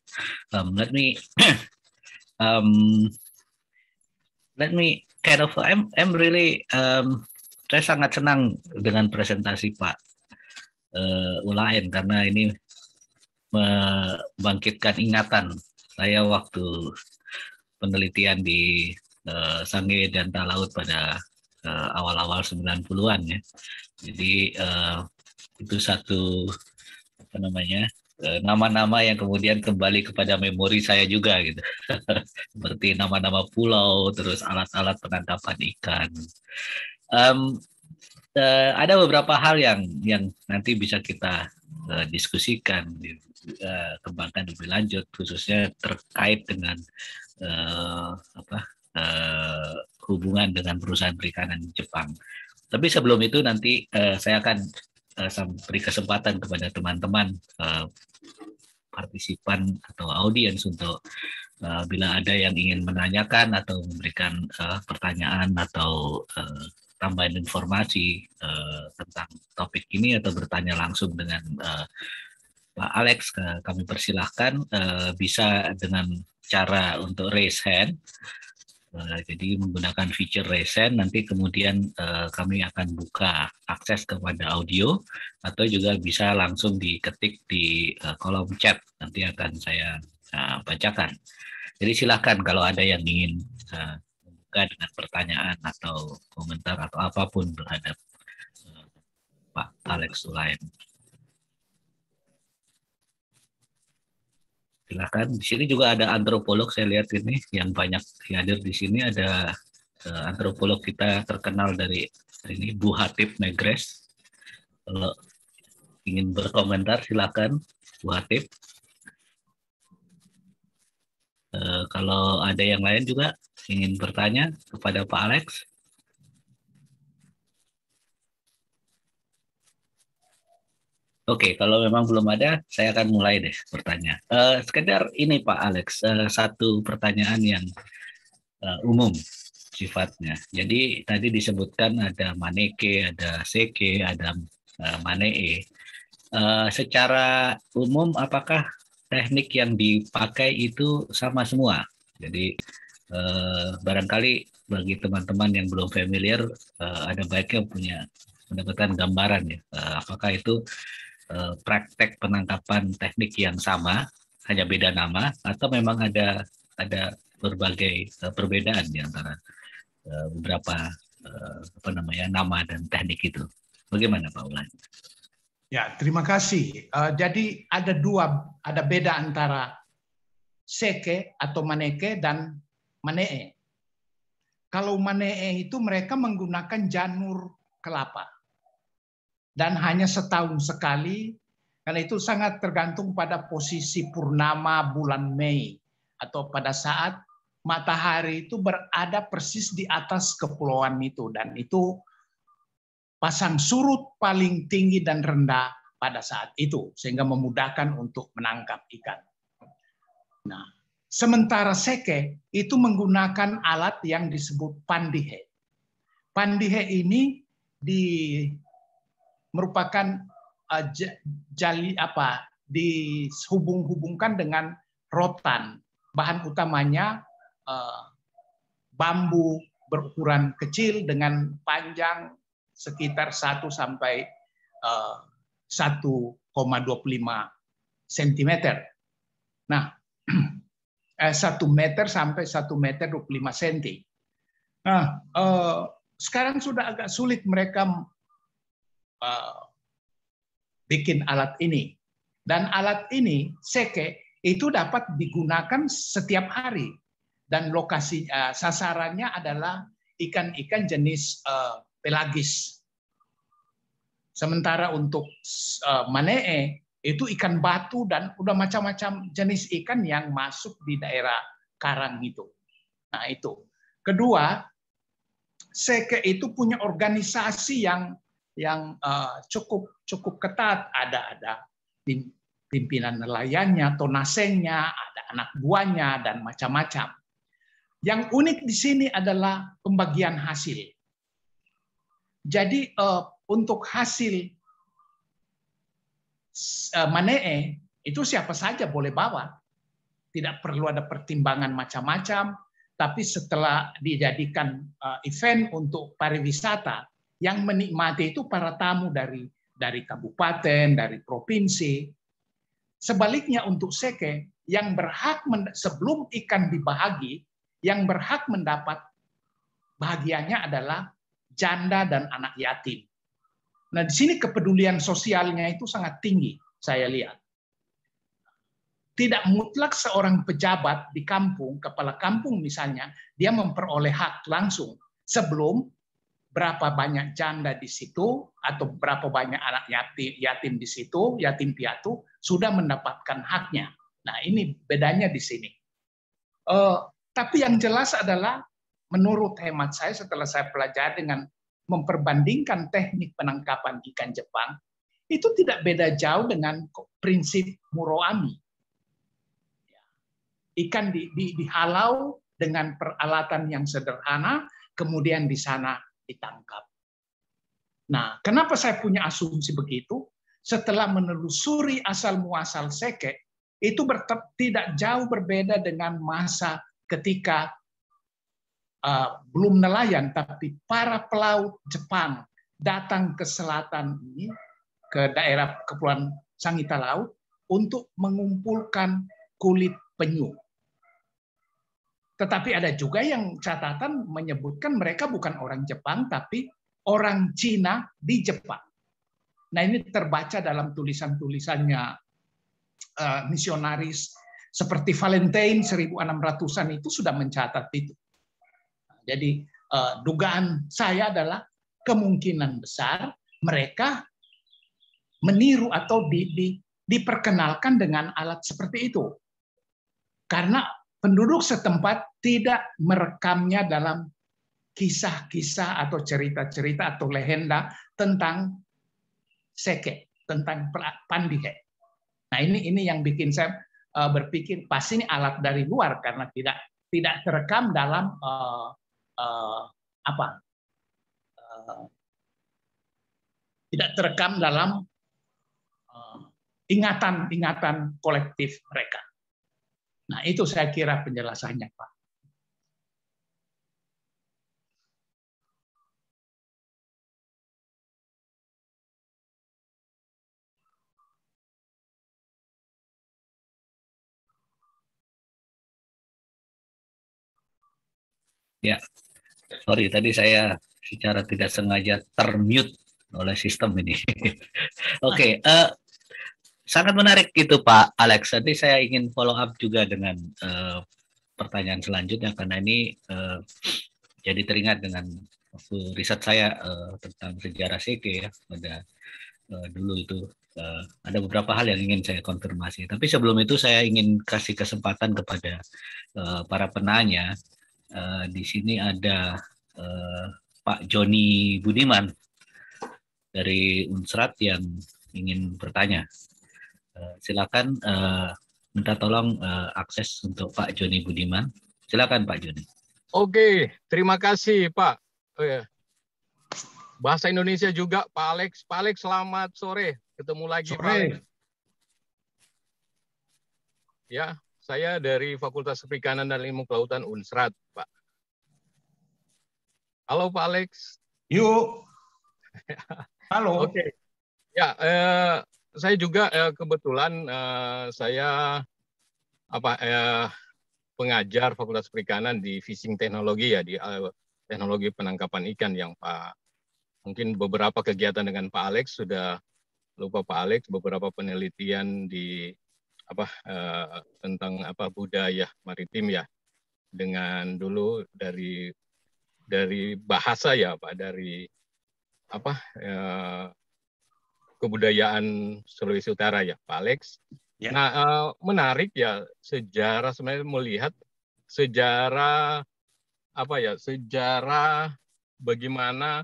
um, let me um, let me kind of I'm I'm really um, saya sangat senang dengan presentasi Pak uh, eh, Ulaen karena ini membangkitkan ingatan saya waktu penelitian di uh, dan Talaut pada awal eh, awal-awal 90-an ya. Jadi uh, itu satu apa namanya eh, nama-nama yang kemudian kembali kepada memori saya juga gitu seperti nama-nama pulau terus alat-alat penangkapan ikan um, uh, ada beberapa hal yang yang nanti bisa kita uh, diskusikan uh, kembangkan lebih lanjut khususnya terkait dengan uh, apa uh, hubungan dengan perusahaan perikanan Jepang tapi sebelum itu nanti uh, saya akan Eh, saya beri kesempatan kepada teman-teman uh, partisipan atau audiens untuk uh, bila ada yang ingin menanyakan atau memberikan uh, pertanyaan atau uh, tambahan informasi uh, tentang topik ini atau bertanya langsung dengan uh, Pak Alex, kami persilahkan bisa dengan cara untuk raise hand Nah, jadi menggunakan feature resen nanti kemudian eh, kami akan buka akses kepada audio atau juga bisa langsung diketik di eh, kolom chat nanti akan saya eh, bacakan. Jadi silakan kalau ada yang ingin eh, membuka dengan pertanyaan atau komentar atau apapun terhadap eh, Pak Alex Sulaiman. silakan di sini juga ada antropolog saya lihat ini yang banyak hadir di sini ada uh, antropolog kita terkenal dari ini Bu Hatip Negres kalau ingin berkomentar silakan Bu Hatip uh, kalau ada yang lain juga ingin bertanya kepada Pak Alex Oke, okay, kalau memang belum ada, saya akan mulai deh pertanyaan. Uh, sekedar ini Pak Alex, uh, satu pertanyaan yang uh, umum sifatnya. Jadi tadi disebutkan ada maneke, ada seke, ada uh, manee. Uh, secara umum, apakah teknik yang dipakai itu sama semua? Jadi uh, barangkali bagi teman-teman yang belum familiar, uh, ada baiknya punya pendapatan gambaran ya, uh, apakah itu Eh, praktek penangkapan teknik yang sama, hanya beda nama, atau memang ada ada berbagai eh, perbedaan di antara eh, beberapa apa namanya nama dan teknik itu. Bagaimana Pak Ulan? Ya, terima kasih. jadi ada dua, ada beda antara seke atau maneke dan manee. Kalau manee itu mereka menggunakan janur kelapa dan hanya setahun sekali karena itu sangat tergantung pada posisi purnama bulan Mei atau pada saat matahari itu berada persis di atas kepulauan itu dan itu pasang surut paling tinggi dan rendah pada saat itu sehingga memudahkan untuk menangkap ikan. Nah, sementara seke itu menggunakan alat yang disebut pandihe. Pandihe ini di merupakan uh, jali apa dihubung-hubungkan dengan rotan. Bahan utamanya uh, bambu berukuran kecil dengan panjang sekitar 1 sampai uh, 1,25 cm. Nah, 1 eh, meter sampai 1 meter 25 cm. Nah, eh, sekarang sudah agak sulit mereka Eh, bikin alat ini. Dan alat ini, seke, itu dapat digunakan setiap hari. Dan lokasi uh, sasarannya adalah ikan-ikan jenis uh, pelagis. Sementara untuk uh, manee, itu ikan batu dan udah macam-macam jenis ikan yang masuk di daerah karang itu. Nah itu. Kedua, seke itu punya organisasi yang yang eh, cukup cukup ketat. Ada ada pimpinan nelayannya, tonasenya, ada anak buahnya dan macam-macam. Yang unik di sini adalah pembagian hasil. Jadi eh, untuk hasil eh, manee itu siapa saja boleh bawa, tidak perlu ada pertimbangan macam-macam. Tapi setelah dijadikan event untuk pariwisata, yang menikmati itu para tamu dari dari kabupaten, dari provinsi. Sebaliknya untuk seke, yang berhak sebelum ikan dibahagi, yang berhak mendapat bahagianya adalah janda dan anak yatim. Nah, di sini kepedulian sosialnya itu sangat tinggi, saya lihat. Tidak mutlak seorang pejabat di kampung, kepala kampung misalnya, dia memperoleh hak langsung sebelum berapa banyak janda di situ atau berapa banyak anak yatim yatim di situ yatim piatu sudah mendapatkan haknya nah ini bedanya di sini uh, tapi yang jelas adalah menurut hemat saya setelah saya pelajari dengan memperbandingkan teknik penangkapan ikan Jepang itu tidak beda jauh dengan prinsip muroami ikan di, di, dihalau dengan peralatan yang sederhana kemudian di sana ditangkap. Nah, kenapa saya punya asumsi begitu? Setelah menelusuri asal muasal seke, itu tidak jauh berbeda dengan masa ketika uh, belum nelayan, tapi para pelaut Jepang datang ke selatan ini, ke daerah kepulauan Sangita Laut, untuk mengumpulkan kulit penyu. Tetapi ada juga yang catatan menyebutkan mereka bukan orang Jepang, tapi orang Cina di Jepang. Nah ini terbaca dalam tulisan-tulisannya uh, misionaris seperti Valentine 1600-an itu sudah mencatat itu. Jadi uh, dugaan saya adalah kemungkinan besar mereka meniru atau di, di, diperkenalkan dengan alat seperti itu. Karena penduduk setempat tidak merekamnya dalam kisah-kisah atau cerita-cerita atau legenda tentang seke, tentang pandihe. Nah ini ini yang bikin saya eh, berpikir pasti ini alat dari luar karena tidak tidak terekam dalam uh, uh, apa uh, tidak terekam dalam ingatan-ingatan kolektif mereka. Nah, itu saya kira penjelasannya, Pak. Ya, sorry tadi saya secara tidak sengaja termute oleh sistem ini. Oke, okay, uh, eh, sangat menarik itu Pak Alex. Nanti saya ingin follow up juga dengan uh, pertanyaan selanjutnya karena ini uh, jadi teringat dengan waktu riset saya uh, tentang sejarah CK ya pada uh, dulu itu uh, ada beberapa hal yang ingin saya konfirmasi. Tapi sebelum itu saya ingin kasih kesempatan kepada uh, para penanya. Uh, di sini ada uh, Pak Joni Budiman dari Unsrat yang ingin bertanya. Eh, silakan uh, minta tolong uh, akses untuk Pak Joni Budiman. Silakan Pak Joni. Oke, terima kasih Pak. Oh, ya. Bahasa Indonesia juga Pak Alex. Pak Alex selamat sore. Ketemu lagi sore. Pak. Ya, saya dari Fakultas Perikanan dan Ilmu Kelautan Unsrat, Pak. Halo Pak Alex. Yuk. Halo. Oke. Okay. Ya, eh, saya juga eh, kebetulan eh, saya apa eh, pengajar Fakultas Perikanan di Fishing Teknologi ya di eh, Teknologi Penangkapan Ikan yang Pak mungkin beberapa kegiatan dengan Pak Alex sudah lupa Pak Alex beberapa penelitian di apa eh, tentang apa budaya maritim ya dengan dulu dari dari bahasa ya Pak dari apa eh, kebudayaan Sulawesi Utara ya, Pak Alex. Ya. Nah, uh, menarik ya sejarah sebenarnya melihat sejarah apa ya, sejarah bagaimana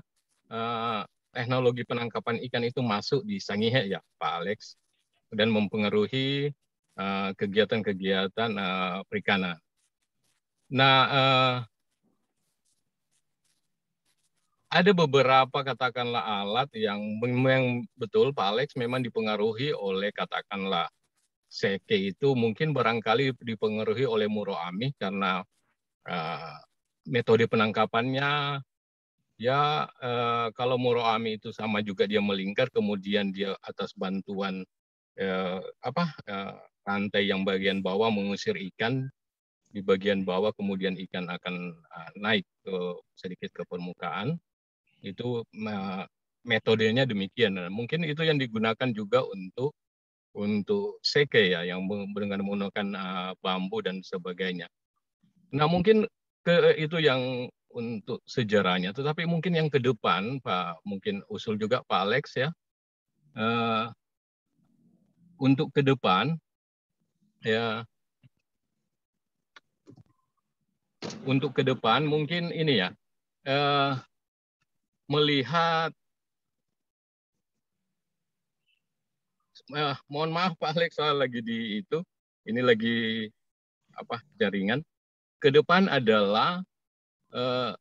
uh, teknologi penangkapan ikan itu masuk di Sangihe ya, Pak Alex, dan mempengaruhi eh, kegiatan-kegiatan uh, perikanan. Nah, uh, ada beberapa katakanlah alat yang memang betul Pak Alex memang dipengaruhi oleh katakanlah seke itu mungkin barangkali dipengaruhi oleh Muro Ami karena uh, metode penangkapannya ya uh, kalau Ami itu sama juga dia melingkar kemudian dia atas bantuan uh, apa uh, rantai yang bagian bawah mengusir ikan di bagian bawah kemudian ikan akan naik ke sedikit ke permukaan itu metodenya demikian. Nah, mungkin itu yang digunakan juga untuk untuk seke ya yang dengan menggunakan uh, bambu dan sebagainya. Nah, mungkin ke itu yang untuk sejarahnya, tetapi mungkin yang ke depan Pak mungkin usul juga Pak Alex ya. Uh, untuk ke depan ya untuk ke depan mungkin ini ya. Uh, melihat eh, mohon maaf Pak Alex soal lagi di itu ini lagi apa jaringan ke depan adalah eh,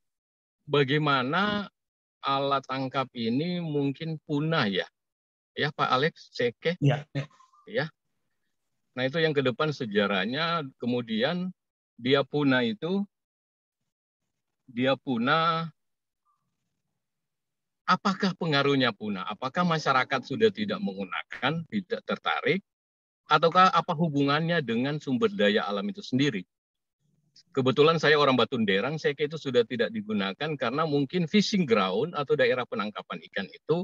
bagaimana alat tangkap ini mungkin punah ya ya Pak Alex cek ya, ya ya nah itu yang ke depan sejarahnya kemudian dia punah itu dia punah apakah pengaruhnya punah? Apakah masyarakat sudah tidak menggunakan, tidak tertarik, ataukah apa hubungannya dengan sumber daya alam itu sendiri? Kebetulan saya orang Batu Derang, saya kira itu sudah tidak digunakan karena mungkin fishing ground atau daerah penangkapan ikan itu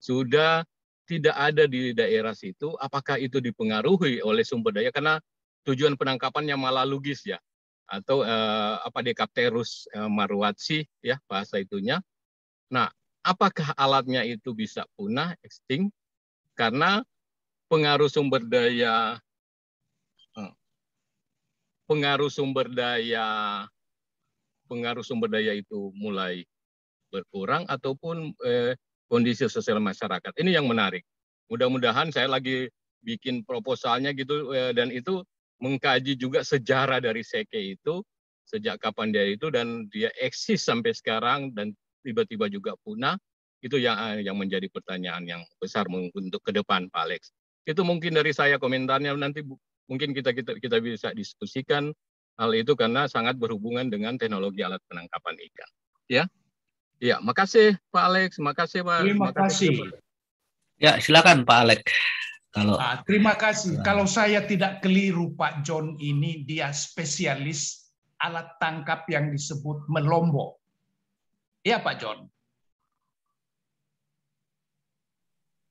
sudah tidak ada di daerah situ. Apakah itu dipengaruhi oleh sumber daya? Karena tujuan penangkapannya malah logis ya, atau eh, apa Dekapterus eh, maruatsi ya bahasa itunya. Nah, apakah alatnya itu bisa punah, extinct, karena pengaruh sumber daya eh, pengaruh sumber daya pengaruh sumber daya itu mulai berkurang ataupun eh, kondisi sosial masyarakat. Ini yang menarik. Mudah-mudahan saya lagi bikin proposalnya gitu eh, dan itu mengkaji juga sejarah dari seke itu sejak kapan dia itu dan dia eksis sampai sekarang dan tiba-tiba juga punah, itu yang eh, yang menjadi pertanyaan yang besar untuk ke depan Pak Alex. Itu mungkin dari saya komentarnya nanti bu, mungkin kita kita kita bisa diskusikan hal itu karena sangat berhubungan dengan teknologi alat penangkapan ikan. Ya. Ya, makasih Pak Alex, makasih Pak. Terima kasih. Ya, silakan Pak Alex. Kalau nah, terima kasih. Kalau saya tidak keliru Pak John ini dia spesialis alat tangkap yang disebut melombo. Iya Pak John.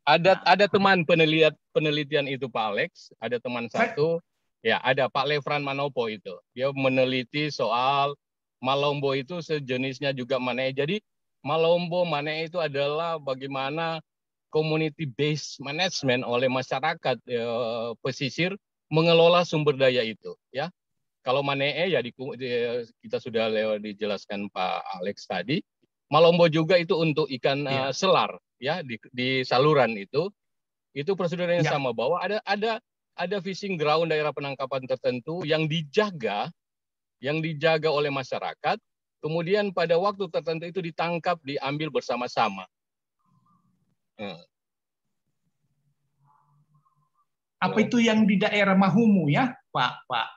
Ada nah. ada teman penelitian penelitian itu Pak Alex, ada teman Saya... satu, ya ada Pak Lefran Manopo itu. Dia meneliti soal Malombo itu sejenisnya juga Mane. Jadi Malombo Mane itu adalah bagaimana community based management oleh masyarakat eh, pesisir mengelola sumber daya itu ya. Kalau Mane ya di, kita sudah lewat dijelaskan Pak Alex tadi Malombo juga itu untuk ikan ya. uh, selar ya di, di saluran itu itu prosedur yang ya. Iya. sama bahwa ada ada ada fishing ground daerah penangkapan tertentu yang dijaga yang dijaga oleh masyarakat kemudian pada waktu tertentu itu ditangkap diambil bersama-sama. Hmm. Apa itu yang di daerah Mahumu ya, Pak Pak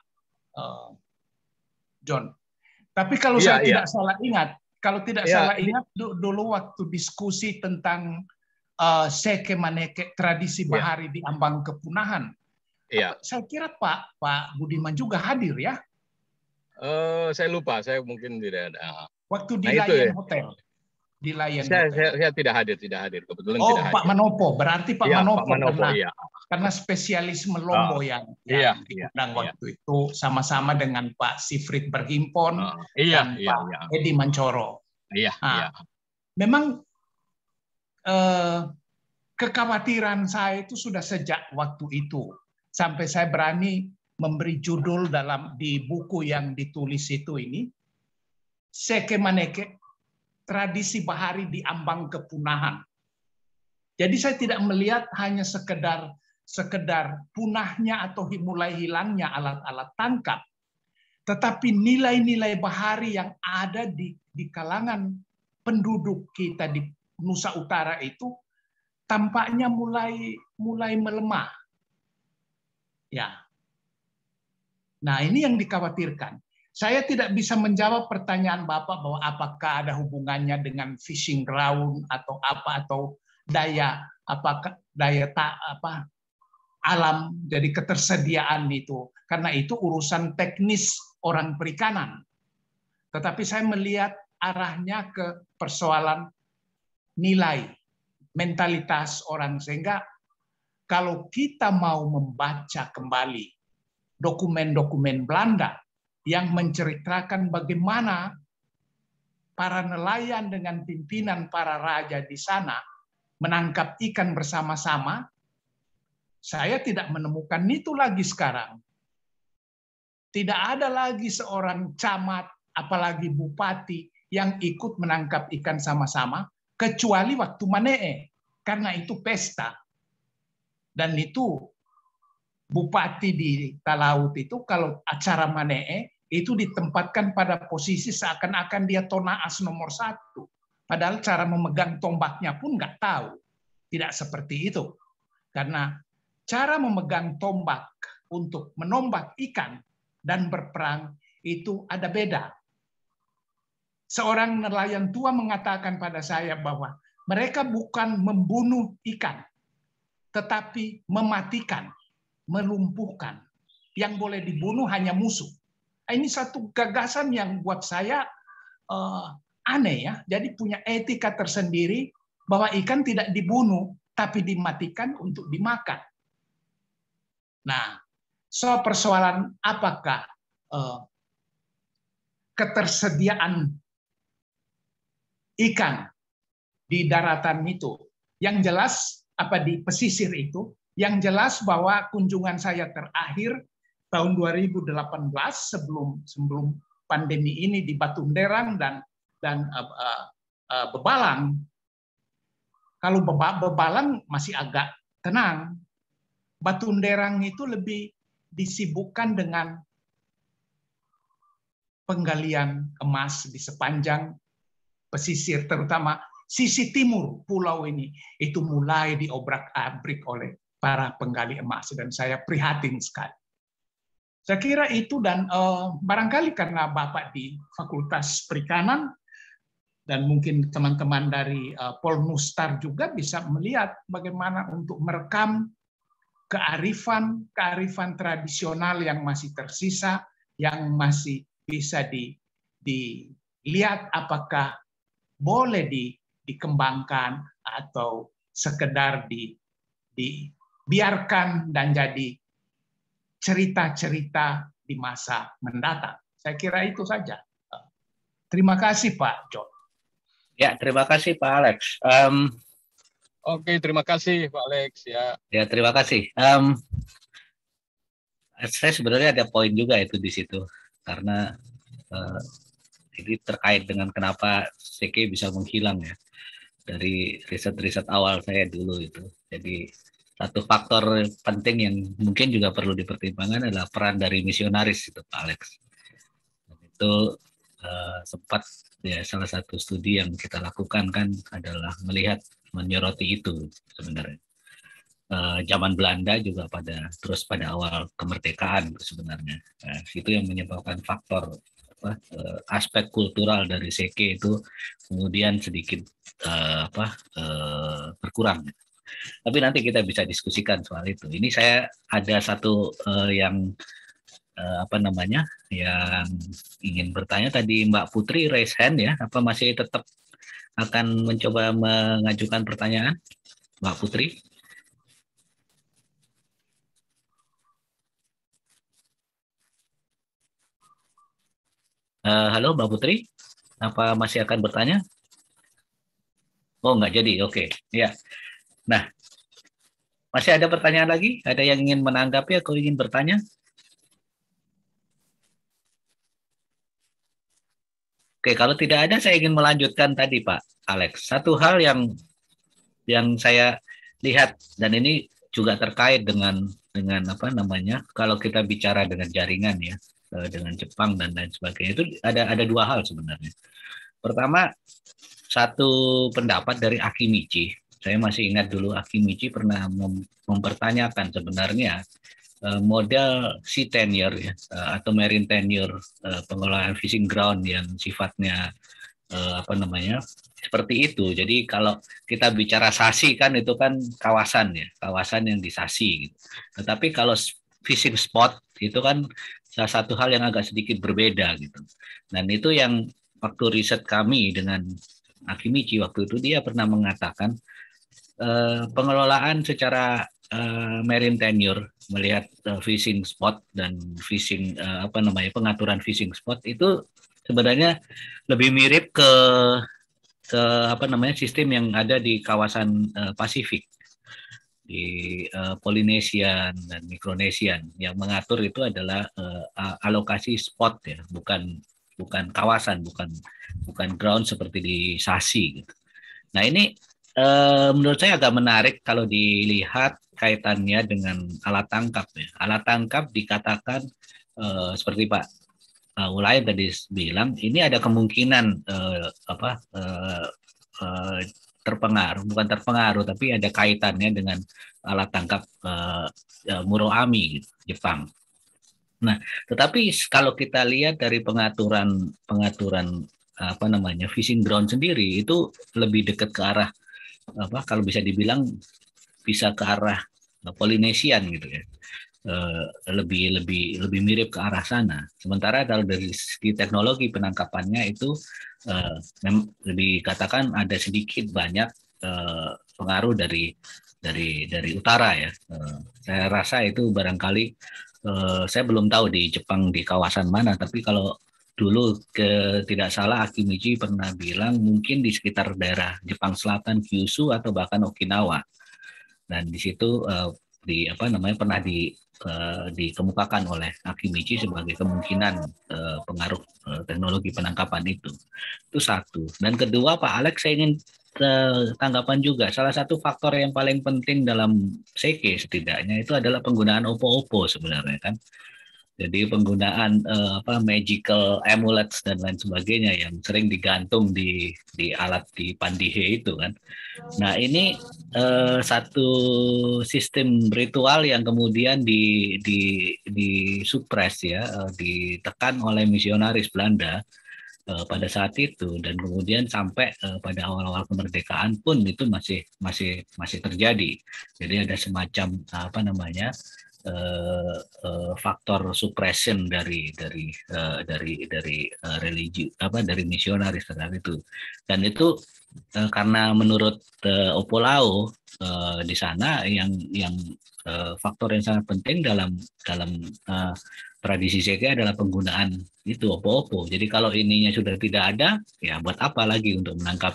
uh, John? Tapi kalau ya, saya ya. tidak salah ingat, kalau tidak ya. salah ingat dulu waktu diskusi tentang uh, seke maneke tradisi ya. bahari ya. di ambang kepunahan. Ya. Saya kira Pak Pak Budiman juga hadir ya. Uh, saya lupa, saya mungkin tidak ada. Waktu nah, di nah, Lion ya. Hotel dilayani. Saya, saya, saya tidak hadir, tidak hadir. Kebetulan oh, tidak Pak hadir. Manopo, berarti Pak ya, Manopo, Pak Manopo karena, ya. karena spesialisme Lombo oh, yang, iya, diundang iya. waktu iya. itu sama-sama dengan Pak Sifrit Berhimpun oh, ah, iya, dan iya, Pak iya. Edi Mancoro. Iya, nah, iya. Memang eh, kekhawatiran saya itu sudah sejak waktu itu sampai saya berani memberi judul dalam di buku yang ditulis itu ini Seke Maneke tradisi bahari di ambang kepunahan. Jadi saya tidak melihat hanya sekedar sekedar punahnya atau mulai hilangnya alat-alat tangkap, tetapi nilai-nilai bahari yang ada di, di kalangan penduduk kita di Nusa Utara itu tampaknya mulai mulai melemah. Ya. Nah, ini yang dikhawatirkan. Saya tidak bisa menjawab pertanyaan Bapak bahwa apakah ada hubungannya dengan fishing ground atau apa atau daya apakah daya tak apa alam jadi ketersediaan itu karena itu urusan teknis orang perikanan. Tetapi saya melihat arahnya ke persoalan nilai mentalitas orang sehingga kalau kita mau membaca kembali dokumen-dokumen Belanda yang menceritakan bagaimana para nelayan dengan pimpinan para raja di sana menangkap ikan bersama-sama, saya tidak menemukan itu lagi sekarang. Tidak ada lagi seorang camat, apalagi bupati, yang ikut menangkap ikan sama-sama, kecuali waktu Manee, karena itu pesta. Dan itu bupati di Talaut itu kalau acara Manee, itu ditempatkan pada posisi seakan-akan dia tonaas nomor satu. Padahal cara memegang tombaknya pun nggak tahu. Tidak seperti itu. Karena cara memegang tombak untuk menombak ikan dan berperang itu ada beda. Seorang nelayan tua mengatakan pada saya bahwa mereka bukan membunuh ikan, tetapi mematikan, melumpuhkan. Yang boleh dibunuh hanya musuh ini satu gagasan yang buat saya uh, aneh ya. Jadi punya etika tersendiri bahwa ikan tidak dibunuh tapi dimatikan untuk dimakan. Nah, soal persoalan apakah uh, ketersediaan ikan di daratan itu, yang jelas apa di pesisir itu, yang jelas bahwa kunjungan saya terakhir tahun 2018 sebelum sebelum pandemi ini di Batu Derang dan dan uh, uh, uh, Bebalang. Kalau Bebalang masih agak tenang, Batu Derang itu lebih disibukkan dengan penggalian emas di sepanjang pesisir, terutama sisi timur pulau ini itu mulai diobrak-abrik oleh para penggali emas dan saya prihatin sekali. Saya kira itu dan uh, barangkali karena Bapak di Fakultas Perikanan dan mungkin teman-teman dari uh, eh, Polnustar juga bisa melihat bagaimana untuk merekam kearifan kearifan tradisional yang masih tersisa yang masih bisa di, dilihat apakah boleh di, dikembangkan atau sekedar di, dibiarkan dan jadi cerita-cerita di masa mendatang. Saya kira itu saja. Terima kasih Pak John. Ya, terima kasih Pak Alex. Um, Oke, terima kasih Pak Alex. Ya, ya terima kasih. Um, saya sebenarnya ada poin juga itu di situ karena uh, ini terkait dengan kenapa CK bisa menghilang ya dari riset-riset awal saya dulu itu. Jadi satu faktor penting yang mungkin juga perlu dipertimbangkan adalah peran dari misionaris itu Pak Alex. itu uh, sempat ya salah satu studi yang kita lakukan kan adalah melihat menyoroti itu sebenarnya. Uh, zaman Belanda juga pada terus pada awal kemerdekaan sebenarnya nah, itu yang menyebabkan faktor apa, uh, aspek kultural dari seke itu kemudian sedikit uh, apa berkurang tapi nanti kita bisa diskusikan soal itu. Ini saya ada satu uh, yang uh, apa namanya yang ingin bertanya tadi Mbak Putri raise hand ya. Apa masih tetap akan mencoba mengajukan pertanyaan, Mbak Putri? Eh, halo Mbak Putri, apa masih akan bertanya? Oh nggak jadi, oke. Okay. Ya, Nah, masih ada pertanyaan lagi? Ada yang ingin menanggapi atau ingin bertanya? Oke, kalau tidak ada, saya ingin melanjutkan tadi, Pak Alex. Satu hal yang yang saya lihat dan ini juga terkait dengan dengan apa namanya kalau kita bicara dengan jaringan ya eh, dengan Jepang dan lain sebagainya itu ada ada dua hal sebenarnya. Pertama satu pendapat dari Akimichi saya masih ingat dulu Akimichi pernah mem mempertanyakan sebenarnya eh, model sea tenure ya eh, atau marine tenure eh, pengelolaan fishing ground yang sifatnya apa namanya seperti itu. Jadi kalau kita bicara sasi kan itu kan kawasan ya, kawasan yang disasi. Gitu. Tetapi kalau fishing spot itu kan salah satu hal yang agak sedikit berbeda gitu. Dan itu yang waktu riset kami dengan Akimichi waktu itu dia pernah mengatakan Eh, pengelolaan secara uh, eh, marine tenure melihat uh, fishing spot dan fishing uh, apa namanya pengaturan fishing spot itu sebenarnya lebih mirip ke ke apa namanya sistem yang ada di kawasan uh, Pasifik di uh, dan Mikronesian yang mengatur itu adalah uh, alokasi spot ya bukan bukan kawasan bukan bukan ground seperti di Sasi gitu. Nah ini Eh, menurut saya agak menarik kalau dilihat kaitannya dengan alat tangkap ya. Alat tangkap dikatakan uh, seperti Pak uh, Ulay tadi bilang ini ada kemungkinan uh, apa uh, uh, terpengaruh bukan terpengaruh tapi ada kaitannya dengan alat tangkap uh, uh, Muroami gitu, Jepang. Nah, tetapi kalau kita lihat dari pengaturan pengaturan apa namanya fishing ground sendiri itu lebih dekat ke arah apa kalau bisa dibilang bisa ke arah eh, Polinesian gitu ya eh, lebih lebih lebih mirip ke arah sana. Sementara kalau dari segi teknologi penangkapannya itu eh, lebih katakan ada sedikit banyak pengaruh dari dari dari utara ya. saya rasa itu barangkali saya belum tahu di Jepang di kawasan mana, tapi kalau dulu ke, tidak salah Akimichi pernah bilang mungkin di sekitar daerah Jepang Selatan Kyushu atau bahkan Okinawa dan di situ uh, di apa namanya pernah di uh, dikemukakan oleh Akimichi sebagai kemungkinan uh, pengaruh uh, teknologi penangkapan itu itu satu dan kedua Pak Alex saya ingin tanggapan juga salah satu faktor yang paling penting dalam seke setidaknya itu adalah penggunaan opo-opo sebenarnya kan jadi penggunaan uh, apa magical amulets dan lain sebagainya yang sering digantung di di alat di pandihe itu kan. Nah ini uh, satu sistem ritual yang kemudian di di di supres ya, uh, ditekan oleh misionaris Belanda uh, pada saat itu dan kemudian sampai uh, pada awal-awal kemerdekaan pun itu masih masih masih terjadi. Jadi ada semacam apa namanya? uh, faktor suppression dari dari uh, dari dari uh, religi apa dari misionaris terhadap kan itu dan itu uh, karena menurut uh, Opolao uh, di sana yang yang uh, faktor yang sangat penting dalam dalam uh, tradisi CK adalah penggunaan itu opo-opo jadi kalau ininya sudah tidak ada ya buat apa lagi untuk menangkap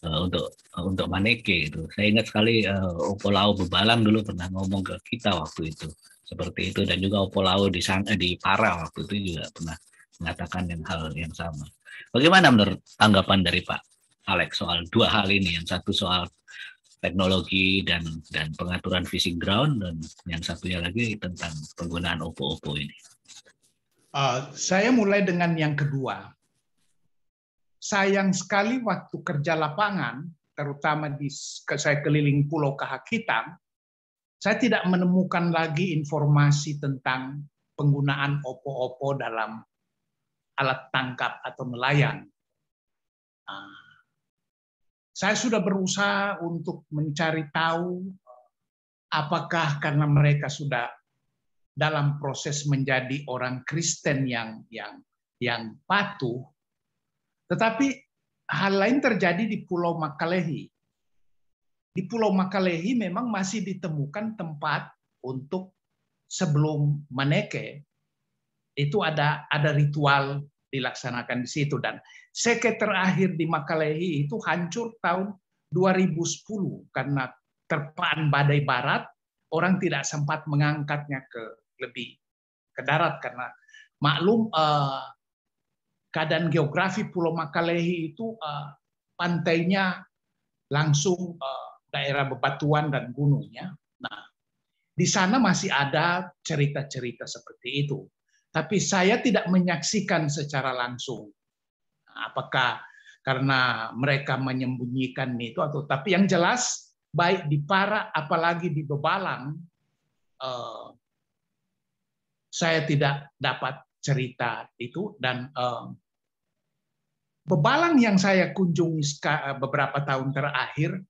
Eh, untuk eh, untuk Maneke itu. Saya ingat sekali uh, eh, Opolau Bebalang dulu pernah ngomong ke kita waktu itu seperti itu dan juga Opolau di sana di Para waktu itu juga pernah mengatakan yang hal yang sama. Bagaimana menurut tanggapan dari Pak Alex soal dua hal ini? Yang satu soal teknologi dan dan pengaturan fishing ground dan yang satunya lagi tentang penggunaan OPO-OPO ini. Uh, saya mulai dengan yang kedua sayang sekali waktu kerja lapangan, terutama di saya keliling Pulau Kahak saya tidak menemukan lagi informasi tentang penggunaan opo-opo dalam alat tangkap atau nelayan. Ah. Saya sudah berusaha untuk mencari tahu apakah karena mereka sudah dalam proses menjadi orang Kristen yang yang yang patuh tetapi hal lain terjadi di Pulau Makalehi. Di Pulau Makalehi memang masih ditemukan tempat untuk sebelum Maneke itu ada ada ritual dilaksanakan di situ dan seke terakhir di Makalehi itu hancur tahun 2010 karena terpaan badai barat orang tidak sempat mengangkatnya ke lebih ke darat karena maklum eh, keadaan geografi Pulau Makalehi itu uh, pantainya langsung uh, daerah bebatuan dan gunungnya. Nah, di sana masih ada cerita-cerita seperti itu. Tapi saya tidak menyaksikan secara langsung. Apakah karena mereka menyembunyikan itu atau tapi yang jelas baik di Para apalagi di Bebalang eh, saya tidak dapat cerita itu dan um, Bebalang yang saya kunjungi eh, beberapa tahun terakhir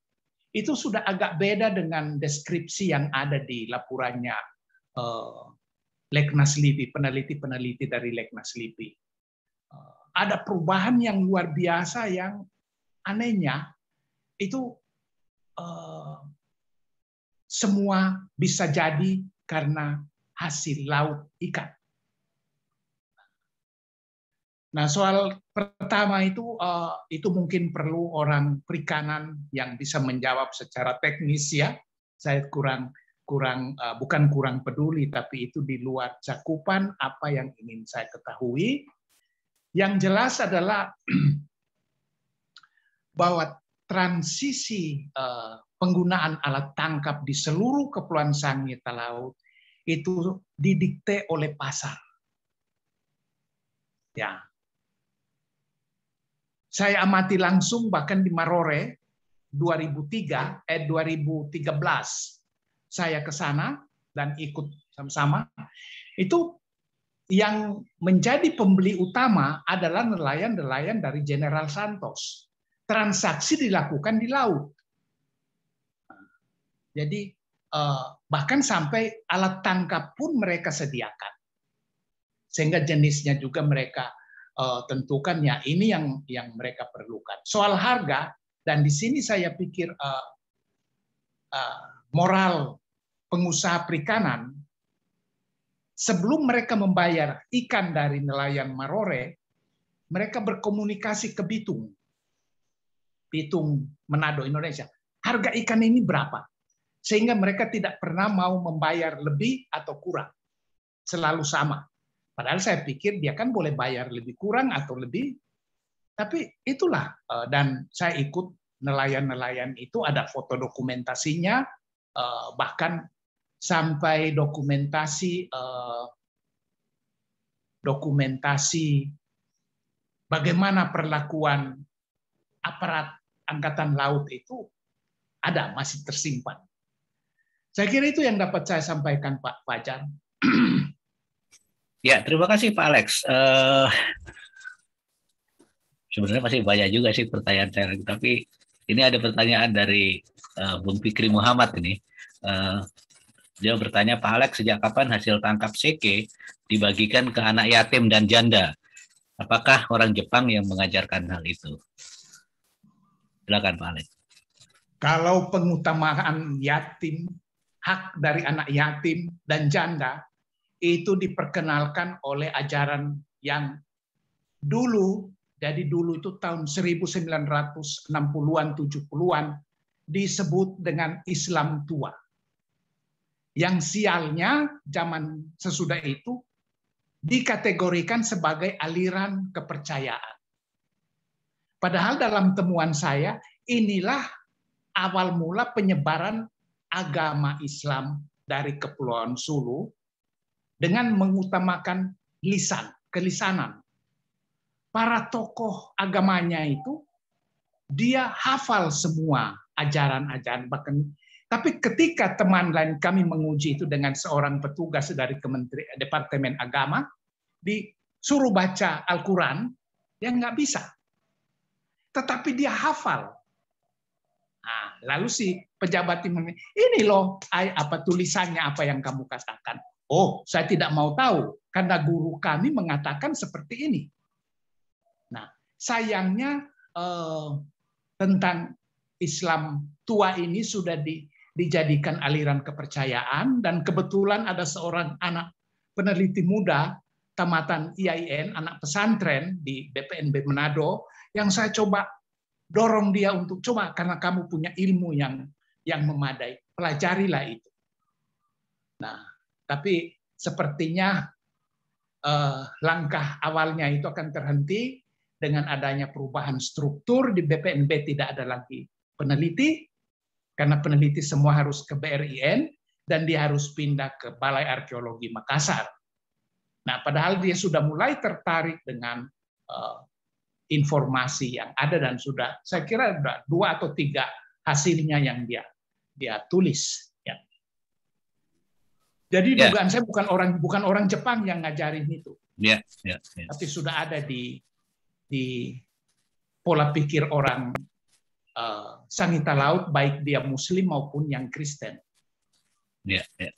itu sudah agak beda dengan deskripsi yang ada di laporannya uh, eh, Leknas Lipi, peneliti-peneliti dari Leknas Lipi. Eh, ada perubahan yang luar biasa yang anehnya itu semua bisa jadi karena hasil laut ikan. Nah, soal pertama itu uh, itu mungkin perlu orang perikanan yang bisa menjawab secara teknis ya. Saya kurang kurang uh, bukan kurang peduli tapi itu di luar cakupan apa yang ingin saya ketahui. Yang jelas adalah bahwa transisi uh, penggunaan alat tangkap di seluruh kepulauan Sangihe Laut itu didikte oleh pasar. Ya, saya amati langsung bahkan di Marore 2003 eh 2013 saya ke sana dan ikut sama-sama itu yang menjadi pembeli utama adalah nelayan-nelayan dari General Santos. Transaksi dilakukan di laut. Jadi eh, bahkan sampai alat tangkap pun mereka sediakan. Sehingga jenisnya juga mereka Eh, tentukan ya ini yang yang mereka perlukan. Soal harga dan di sini saya pikir uh, uh, moral pengusaha perikanan sebelum mereka membayar ikan dari nelayan Marore, mereka berkomunikasi ke Bitung. Bitung Manado Indonesia. Harga ikan ini berapa? Sehingga mereka tidak pernah mau membayar lebih atau kurang. Selalu sama. Padahal saya pikir dia kan boleh bayar lebih kurang atau lebih. Tapi itulah eh, dan saya ikut nelayan-nelayan itu ada foto dokumentasinya eh, bahkan sampai dokumentasi eh, dokumentasi bagaimana perlakuan aparat angkatan laut itu ada masih tersimpan. Saya kira itu yang dapat saya sampaikan Pak Fajar. Ya, terima kasih Pak Alex. Uh, sebenarnya masih banyak juga sih pertanyaan saya, tapi ini ada pertanyaan dari uh, Bung Fikri Muhammad ini. Uh, dia bertanya, Pak Alex, sejak kapan hasil tangkap CK dibagikan ke anak yatim dan janda? Apakah orang Jepang yang mengajarkan hal itu? Silakan Pak Alex. Kalau pengutamaan yatim, hak dari anak yatim dan janda itu diperkenalkan oleh ajaran yang dulu jadi dulu itu tahun 1960-an 70-an disebut dengan Islam tua. Yang sialnya zaman sesudah itu dikategorikan sebagai aliran kepercayaan. Padahal dalam temuan saya inilah awal mula penyebaran agama Islam dari Kepulauan Sulu dengan mengutamakan lisan, kelisanan. Para tokoh agamanya itu dia hafal semua ajaran-ajaran bahkan tapi ketika teman lain kami menguji itu dengan seorang petugas dari Kementerian Departemen Agama disuruh baca Al-Qur'an dia nggak bisa. Tetapi dia hafal. Nah, lalu si pejabat ini, ini loh apa tulisannya apa yang kamu katakan. Oh, saya tidak mau tahu karena guru kami mengatakan seperti ini. Nah, sayangnya eh, tentang Islam tua ini sudah di, dijadikan aliran kepercayaan dan kebetulan ada seorang anak peneliti muda tamatan IAIN, anak pesantren di BPNB Manado yang saya coba dorong dia untuk coba karena kamu punya ilmu yang yang memadai, pelajarilah itu. Nah, tapi sepertinya eh, langkah awalnya itu akan terhenti dengan adanya perubahan struktur di BPNB tidak ada lagi peneliti karena peneliti semua harus ke BRIN dan dia harus pindah ke Balai Arkeologi Makassar. Nah, padahal dia sudah mulai tertarik dengan eh, informasi yang ada dan sudah saya kira ada dua atau tiga hasilnya yang dia dia tulis. Jadi yeah. dugaan saya bukan orang bukan orang Jepang yang ngajarin itu. Yeah. Yeah. Yeah. Tapi sudah ada di di pola pikir orang uh, eh, sangita laut baik dia muslim maupun yang Kristen. Ya, ya.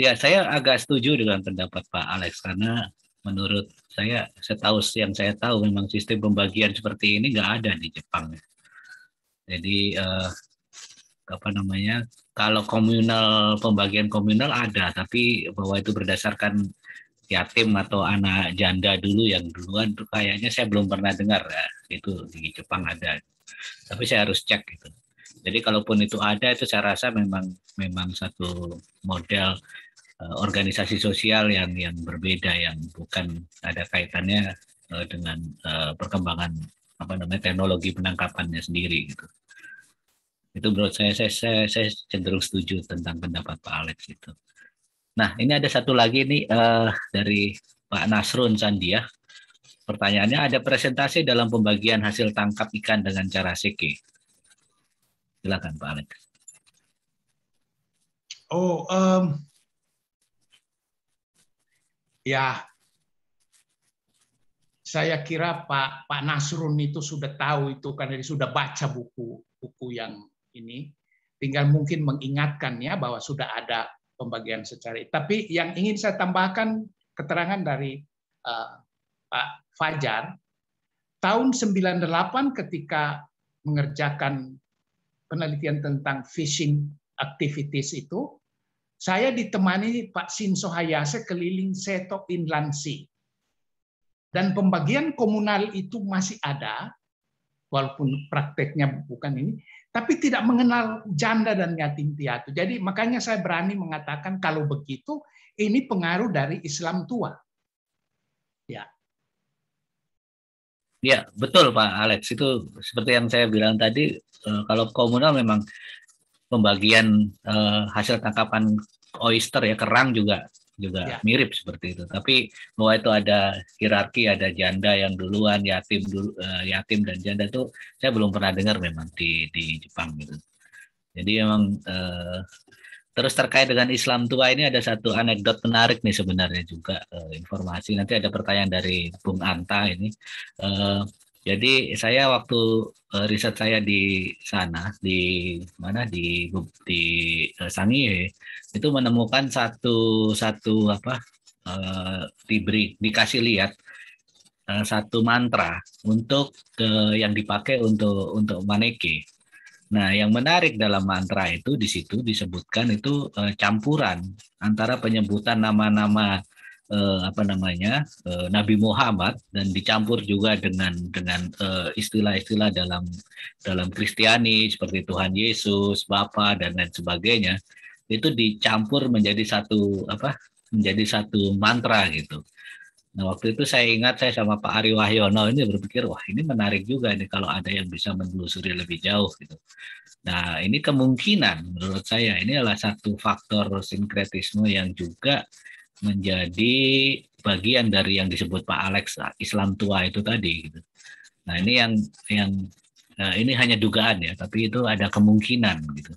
ya saya agak setuju dengan pendapat Pak Alex karena menurut saya setahu yang saya tahu memang sistem pembagian seperti ini nggak ada di Jepang. Jadi eh, apa namanya kalau komunal pembagian komunal ada, tapi bahwa itu berdasarkan yatim atau anak janda dulu yang duluan tuh kayaknya saya belum pernah dengar ya. itu di Jepang ada. Tapi saya harus cek gitu. Jadi kalaupun itu ada itu saya rasa memang memang satu model eh, organisasi sosial yang yang berbeda yang bukan ada kaitannya eh, dengan eh, perkembangan apa namanya teknologi penangkapannya sendiri gitu itu menurut saya saya, saya saya cenderung setuju tentang pendapat Pak Alex itu. Nah ini ada satu lagi nih uh, dari Pak Nasrun Sandia. Pertanyaannya ada presentasi dalam pembagian hasil tangkap ikan dengan cara seke. Silakan Pak Alex. Oh, um, ya saya kira Pak Pak Nasrun itu sudah tahu itu karena dia sudah baca buku buku yang ini tinggal mungkin mengingatkannya bahwa sudah ada pembagian secara tapi yang ingin saya tambahkan keterangan dari uh, Pak Fajar tahun 98 ketika mengerjakan penelitian tentang fishing activities itu saya ditemani Pak Sin Sohayase keliling Seto Inland Sea. Dan pembagian komunal itu masih ada, walaupun prakteknya bukan ini, tapi tidak mengenal janda dan yatim piatu. Jadi makanya saya berani mengatakan kalau begitu ini pengaruh dari Islam tua. Ya. Ya, betul Pak Alex. Itu seperti yang saya bilang tadi eh, kalau komunal memang pembagian eh, hasil tangkapan oyster ya kerang juga juga ya. mirip seperti itu. Tapi bahwa itu ada hierarki, ada janda yang duluan, yatim dulu, eh, yatim dan janda itu saya belum pernah dengar memang di di Jepang gitu. Jadi emang uh, eh, terus terkait dengan Islam tua ini ada satu anekdot menarik nih sebenarnya juga uh, informasi. Nanti ada pertanyaan dari Bung Anta ini. Uh, jadi saya waktu eh, riset saya di sana di mana di di uh, eh, Sangihe ya, itu menemukan satu satu apa uh, diberi dikasih lihat uh, satu mantra untuk uh, yang dipakai untuk untuk maneki. Nah, yang menarik dalam mantra itu di situ disebutkan itu uh, campuran antara penyebutan nama-nama eh, apa namanya eh, Nabi Muhammad dan dicampur juga dengan dengan eh, istilah-istilah eh, dalam dalam Kristiani seperti Tuhan Yesus, Bapa dan lain sebagainya itu dicampur menjadi satu apa menjadi satu mantra gitu. Nah waktu itu saya ingat saya sama Pak Ari Wahyono ini berpikir wah ini menarik juga ini kalau ada yang bisa menelusuri lebih jauh gitu. Nah ini kemungkinan menurut saya ini adalah satu faktor sinkretisme yang juga menjadi bagian dari yang disebut Pak Alex Islam tua itu tadi gitu. Nah, ini yang yang eh, ini hanya dugaan ya, tapi itu ada kemungkinan gitu.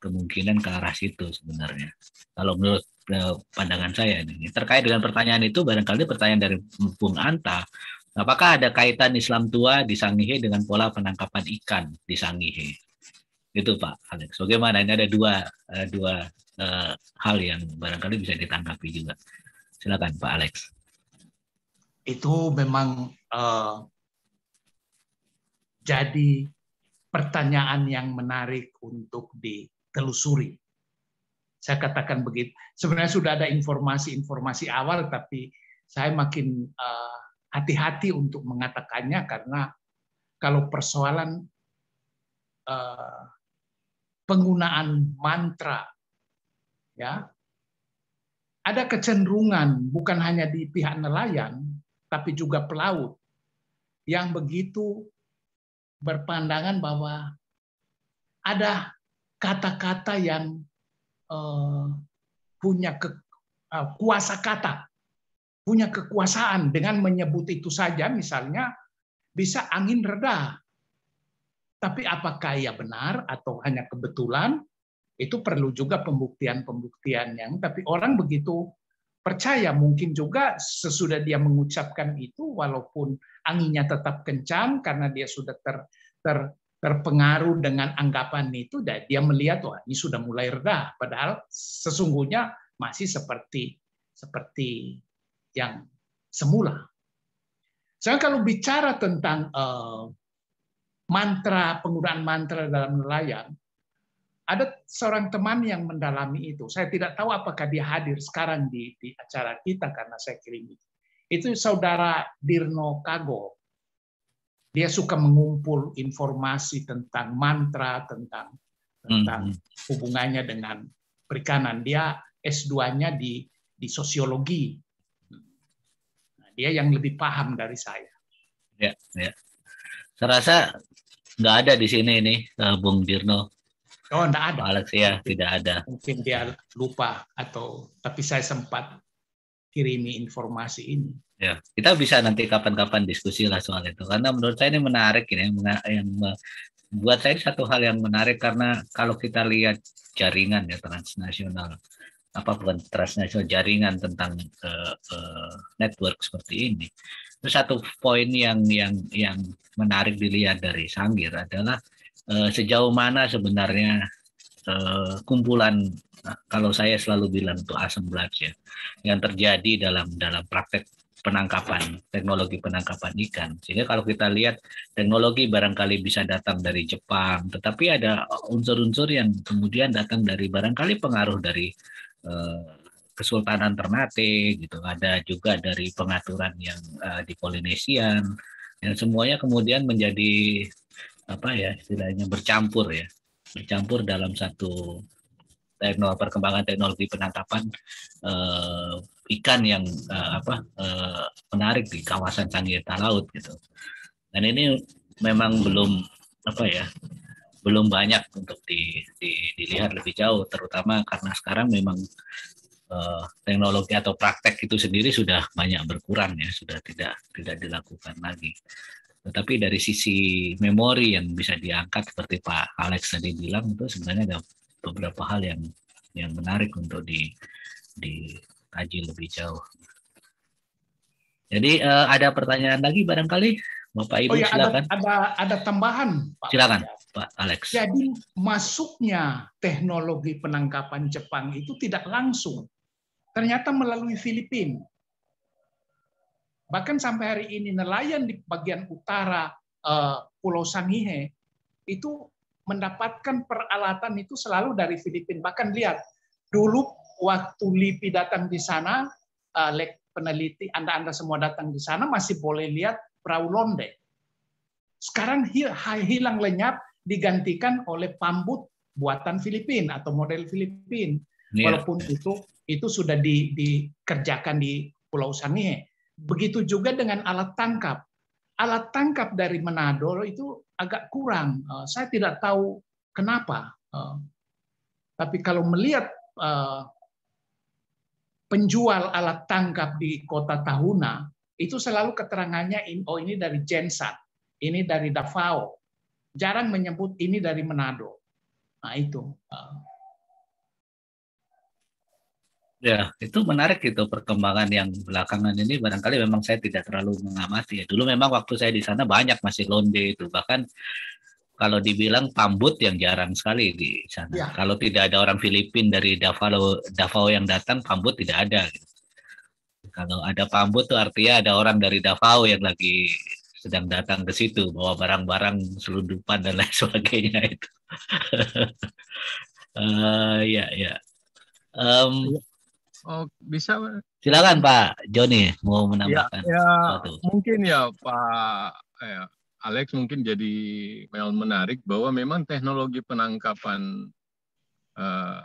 Kemungkinan ke arah situ sebenarnya. Kalau menurut eh, pandangan saya ini terkait dengan pertanyaan itu barangkali pertanyaan dari Bung Anta, apakah ada kaitan Islam tua di Sangihe dengan pola penangkapan ikan di Sangihe? Itu Pak Alex. Bagaimana ini ada dua eh, dua uh, hal yang barangkali bisa ditangkapi juga. Silakan Pak Alex. Itu memang uh, jadi pertanyaan yang menarik untuk ditelusuri. Saya katakan begitu. Sebenarnya sudah ada informasi-informasi awal, tapi saya makin eh, hati-hati uh, untuk mengatakannya karena kalau persoalan uh, penggunaan mantra ya ada kecenderungan bukan hanya di pihak nelayan tapi juga pelaut yang begitu berpandangan bahwa ada kata-kata yang uh, punya ke, uh, kuasa kata, punya kekuasaan dengan menyebut itu saja misalnya bisa angin reda. Tapi apakah ia benar atau hanya kebetulan itu perlu juga pembuktian-pembuktian yang tapi orang begitu percaya mungkin juga sesudah dia mengucapkan itu walaupun anginnya tetap kencang karena dia sudah ter, ter terpengaruh dengan anggapan itu dan dia melihat wah ini sudah mulai reda padahal sesungguhnya masih seperti seperti yang semula. Sekarang kalau bicara tentang uh, mantra penggunaan mantra dalam nelayan ada seorang teman yang mendalami itu. Saya tidak tahu apakah dia hadir sekarang di, di acara kita karena saya kirim itu. Itu saudara Dirno Kago. Dia suka mengumpul informasi tentang mantra, tentang tentang hmm. hubungannya dengan perikanan. Dia S2-nya di di sosiologi. Nah, dia yang lebih paham dari saya. Ya, ya. Saya rasa nggak ada di sini nih, eh, Bung Dirno Oh, tidak ada. Alex, mungkin, ya, tidak ada. Mungkin dia lupa atau tapi saya sempat kirimi informasi ini. Ya, kita bisa nanti kapan-kapan diskusi lah soal itu karena menurut saya ini menarik ini yang yang buat saya satu hal yang menarik karena kalau kita lihat jaringan ya transnasional apa bukan transnasional jaringan tentang uh, uh, network seperti ini. Terus satu poin yang yang yang menarik dilihat dari Sanggir adalah Eh, sejauh mana sebenarnya eh, kumpulan nah, kalau saya selalu bilang itu asam ya yang terjadi dalam dalam praktek penangkapan teknologi penangkapan ikan. Sehingga kalau kita lihat teknologi barangkali bisa datang dari Jepang, tetapi ada unsur-unsur yang kemudian datang dari barangkali pengaruh dari eh, Kesultanan Ternate gitu, ada juga dari pengaturan yang di Polinesian dan semuanya kemudian menjadi apa ya istilahnya bercampur ya bercampur dalam satu teknologi perkembangan teknologi penangkapan uh, ikan yang uh, apa uh, menarik di kawasan canggih Laut gitu dan ini memang belum apa ya belum banyak untuk di, di, dilihat lebih jauh terutama karena sekarang memang uh, teknologi atau praktek itu sendiri sudah banyak berkurang ya sudah tidak tidak dilakukan lagi tetapi dari sisi memori yang bisa diangkat seperti Pak Alex tadi bilang itu sebenarnya ada beberapa hal yang yang menarik untuk di dikaji lebih jauh. Jadi uh, ada pertanyaan lagi barangkali Bapak Ibu oh, ya, silakan. Ada, ada ada tambahan Pak. Silakan ya. Pak Alex. Jadi masuknya teknologi penangkapan Jepang itu tidak langsung. Ternyata melalui Filipina. Bahkan sampai hari ini nelayan di bagian utara eh, Pulau Sangihe itu mendapatkan peralatan itu selalu dari Filipina. Bahkan lihat dulu waktu LIPI datang di sana, eh, peneliti Anda-Anda semua datang di sana masih boleh lihat perahu londe. Sekarang hilang lenyap digantikan oleh pambut buatan Filipina atau model Filipina. Iya. Walaupun itu itu sudah di, dikerjakan di Pulau Sangihe. Begitu juga dengan alat tangkap. Alat tangkap dari Manado itu agak kurang. Eh, saya tidak tahu kenapa. Eh, tapi kalau melihat eh, penjual alat tangkap di kota Tahuna, itu selalu keterangannya, oh ini dari Jensat, ini dari Davao. Jarang menyebut ini dari Manado. Nah itu. Ya, itu menarik itu perkembangan yang belakangan ini barangkali memang saya tidak terlalu mengamati ya. Dulu memang waktu saya di sana banyak masih londe itu. Bahkan kalau dibilang pambut yang jarang sekali di sana. Ya. Kalau tidak ada orang Filipina dari Davao Davao yang datang, pambut tidak ada. Gitu. Kalau ada pambut tuh artinya ada orang dari Davao yang lagi sedang datang ke situ bawa barang-barang selundupan dan lain sebagainya itu. uh, ya, ya. Um, Oh, bisa. Silakan Pak Joni mau menambahkan. Ya, ya mungkin ya Pak ya, Alex mungkin jadi menarik bahwa memang teknologi penangkapan eh,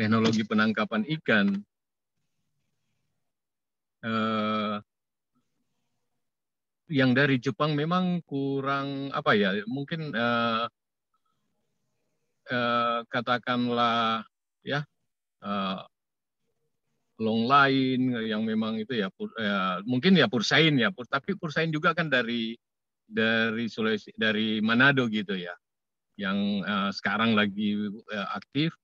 teknologi penangkapan ikan eh, yang dari Jepang memang kurang apa ya mungkin eh, eh, katakanlah ya uh, long line yang memang itu ya, pur, uh, mungkin ya Pursain ya, pur, tapi Pursain juga kan dari dari Sulawesi dari Manado gitu ya, yang uh, sekarang lagi uh, aktif.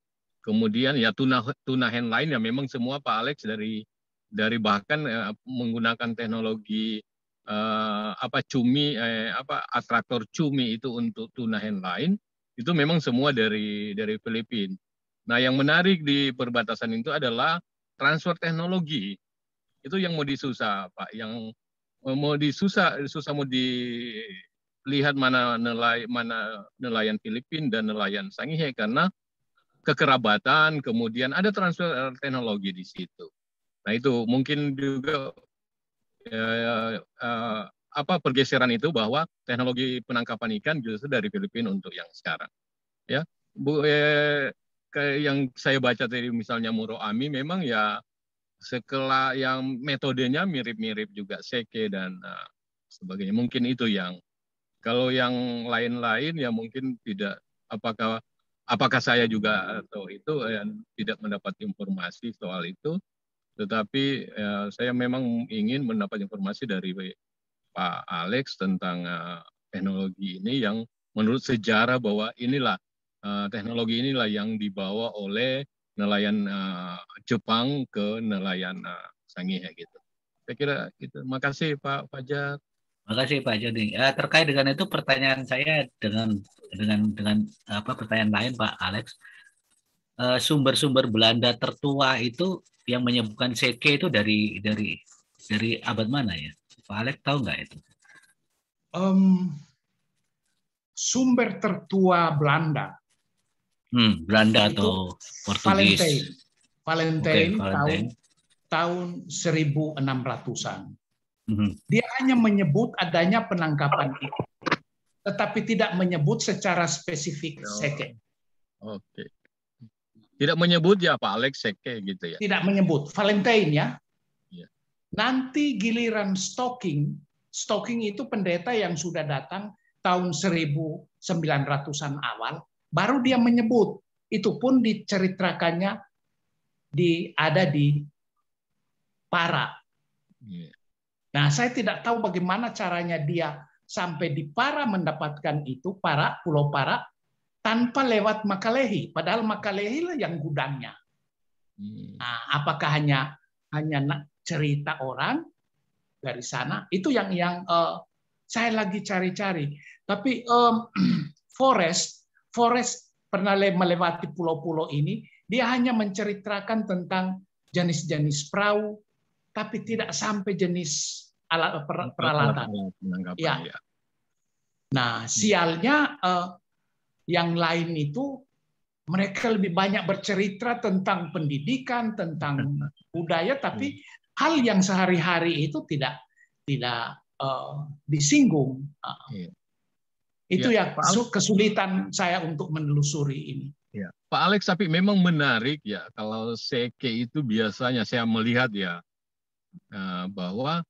Kemudian ya tuna tuna hand lain ya memang semua Pak Alex dari dari bahkan uh, menggunakan teknologi uh, apa cumi eh, apa atraktor cumi itu untuk tuna hand lain itu memang semua dari dari Filipina. Nah, yang menarik di perbatasan itu adalah transfer teknologi. Itu yang mau disusah, Pak. Yang mau disusah, susah mau dilihat mana nelayan, mana nelayan Filipina dan nelayan Sangihe karena kekerabatan, kemudian ada transfer teknologi di situ. Nah, itu mungkin juga eh, ya, apa pergeseran itu bahwa teknologi penangkapan ikan justru dari Filipina untuk yang sekarang. Ya, Bu eh, kayak yang saya baca tadi misalnya Muro Ami memang ya sekelah yang metodenya mirip-mirip juga seke dan uh, sebagainya. Mungkin itu yang kalau yang lain-lain ya mungkin tidak apakah apakah saya juga atau itu eh, yang tidak mendapat informasi soal itu tetapi ya, saya memang ingin mendapat informasi dari Pak Alex tentang uh, teknologi ini yang menurut sejarah bahwa inilah Eh, teknologi inilah yang dibawa oleh nelayan uh, Jepang ke nelayan uh, eh, Sangihe ya, gitu. Saya kira terima gitu. Makasih Pak Fajar. Makasih Pak Jody. Uh, terkait dengan itu pertanyaan saya dengan dengan dengan apa pertanyaan lain Pak Alex. Sumber-sumber uh, Belanda tertua itu yang menyebutkan CK itu dari dari dari abad mana ya? Pak Alex tahu nggak itu? Um, sumber tertua Belanda Hmm, Belanda atau Portugis. Valentine, Valentine, okay, Valentine. tahun tahun 1600-an. Hmm. Dia hanya menyebut adanya penangkapan itu, tetapi tidak menyebut secara spesifik oh. seke. Oke. Okay. Tidak menyebut ya Pak Alex seke gitu ya. Tidak menyebut Valentine ya. Iya. Nanti giliran stalking, stalking itu pendeta yang sudah datang tahun 1900-an awal baru dia menyebut itu pun diceritakannya di ada di para. Iya. Nah, saya tidak tahu bagaimana caranya dia sampai di para mendapatkan itu para pulau para tanpa lewat Makalehi, padahal Makalehi lah yang gudangnya. Hmm. Nah, apakah hanya hanya cerita orang dari sana? Itu yang yang uh, saya lagi cari-cari. Tapi um, forest Forest pernah melewati pulau-pulau ini, dia hanya menceritakan tentang jenis-jenis perahu, tapi tidak sampai jenis alat per, peralatan. Ya. ya. Nah, sialnya eh, yang lain itu mereka lebih banyak bercerita tentang pendidikan, tentang budaya, tapi hmm. hal yang sehari-hari itu tidak tidak uh, disinggung. Uh, itu ya, yang Pak kesulitan saya untuk menelusuri ini. Ya. Pak Alex, tapi memang menarik ya kalau CK itu biasanya saya melihat ya eh, bahwa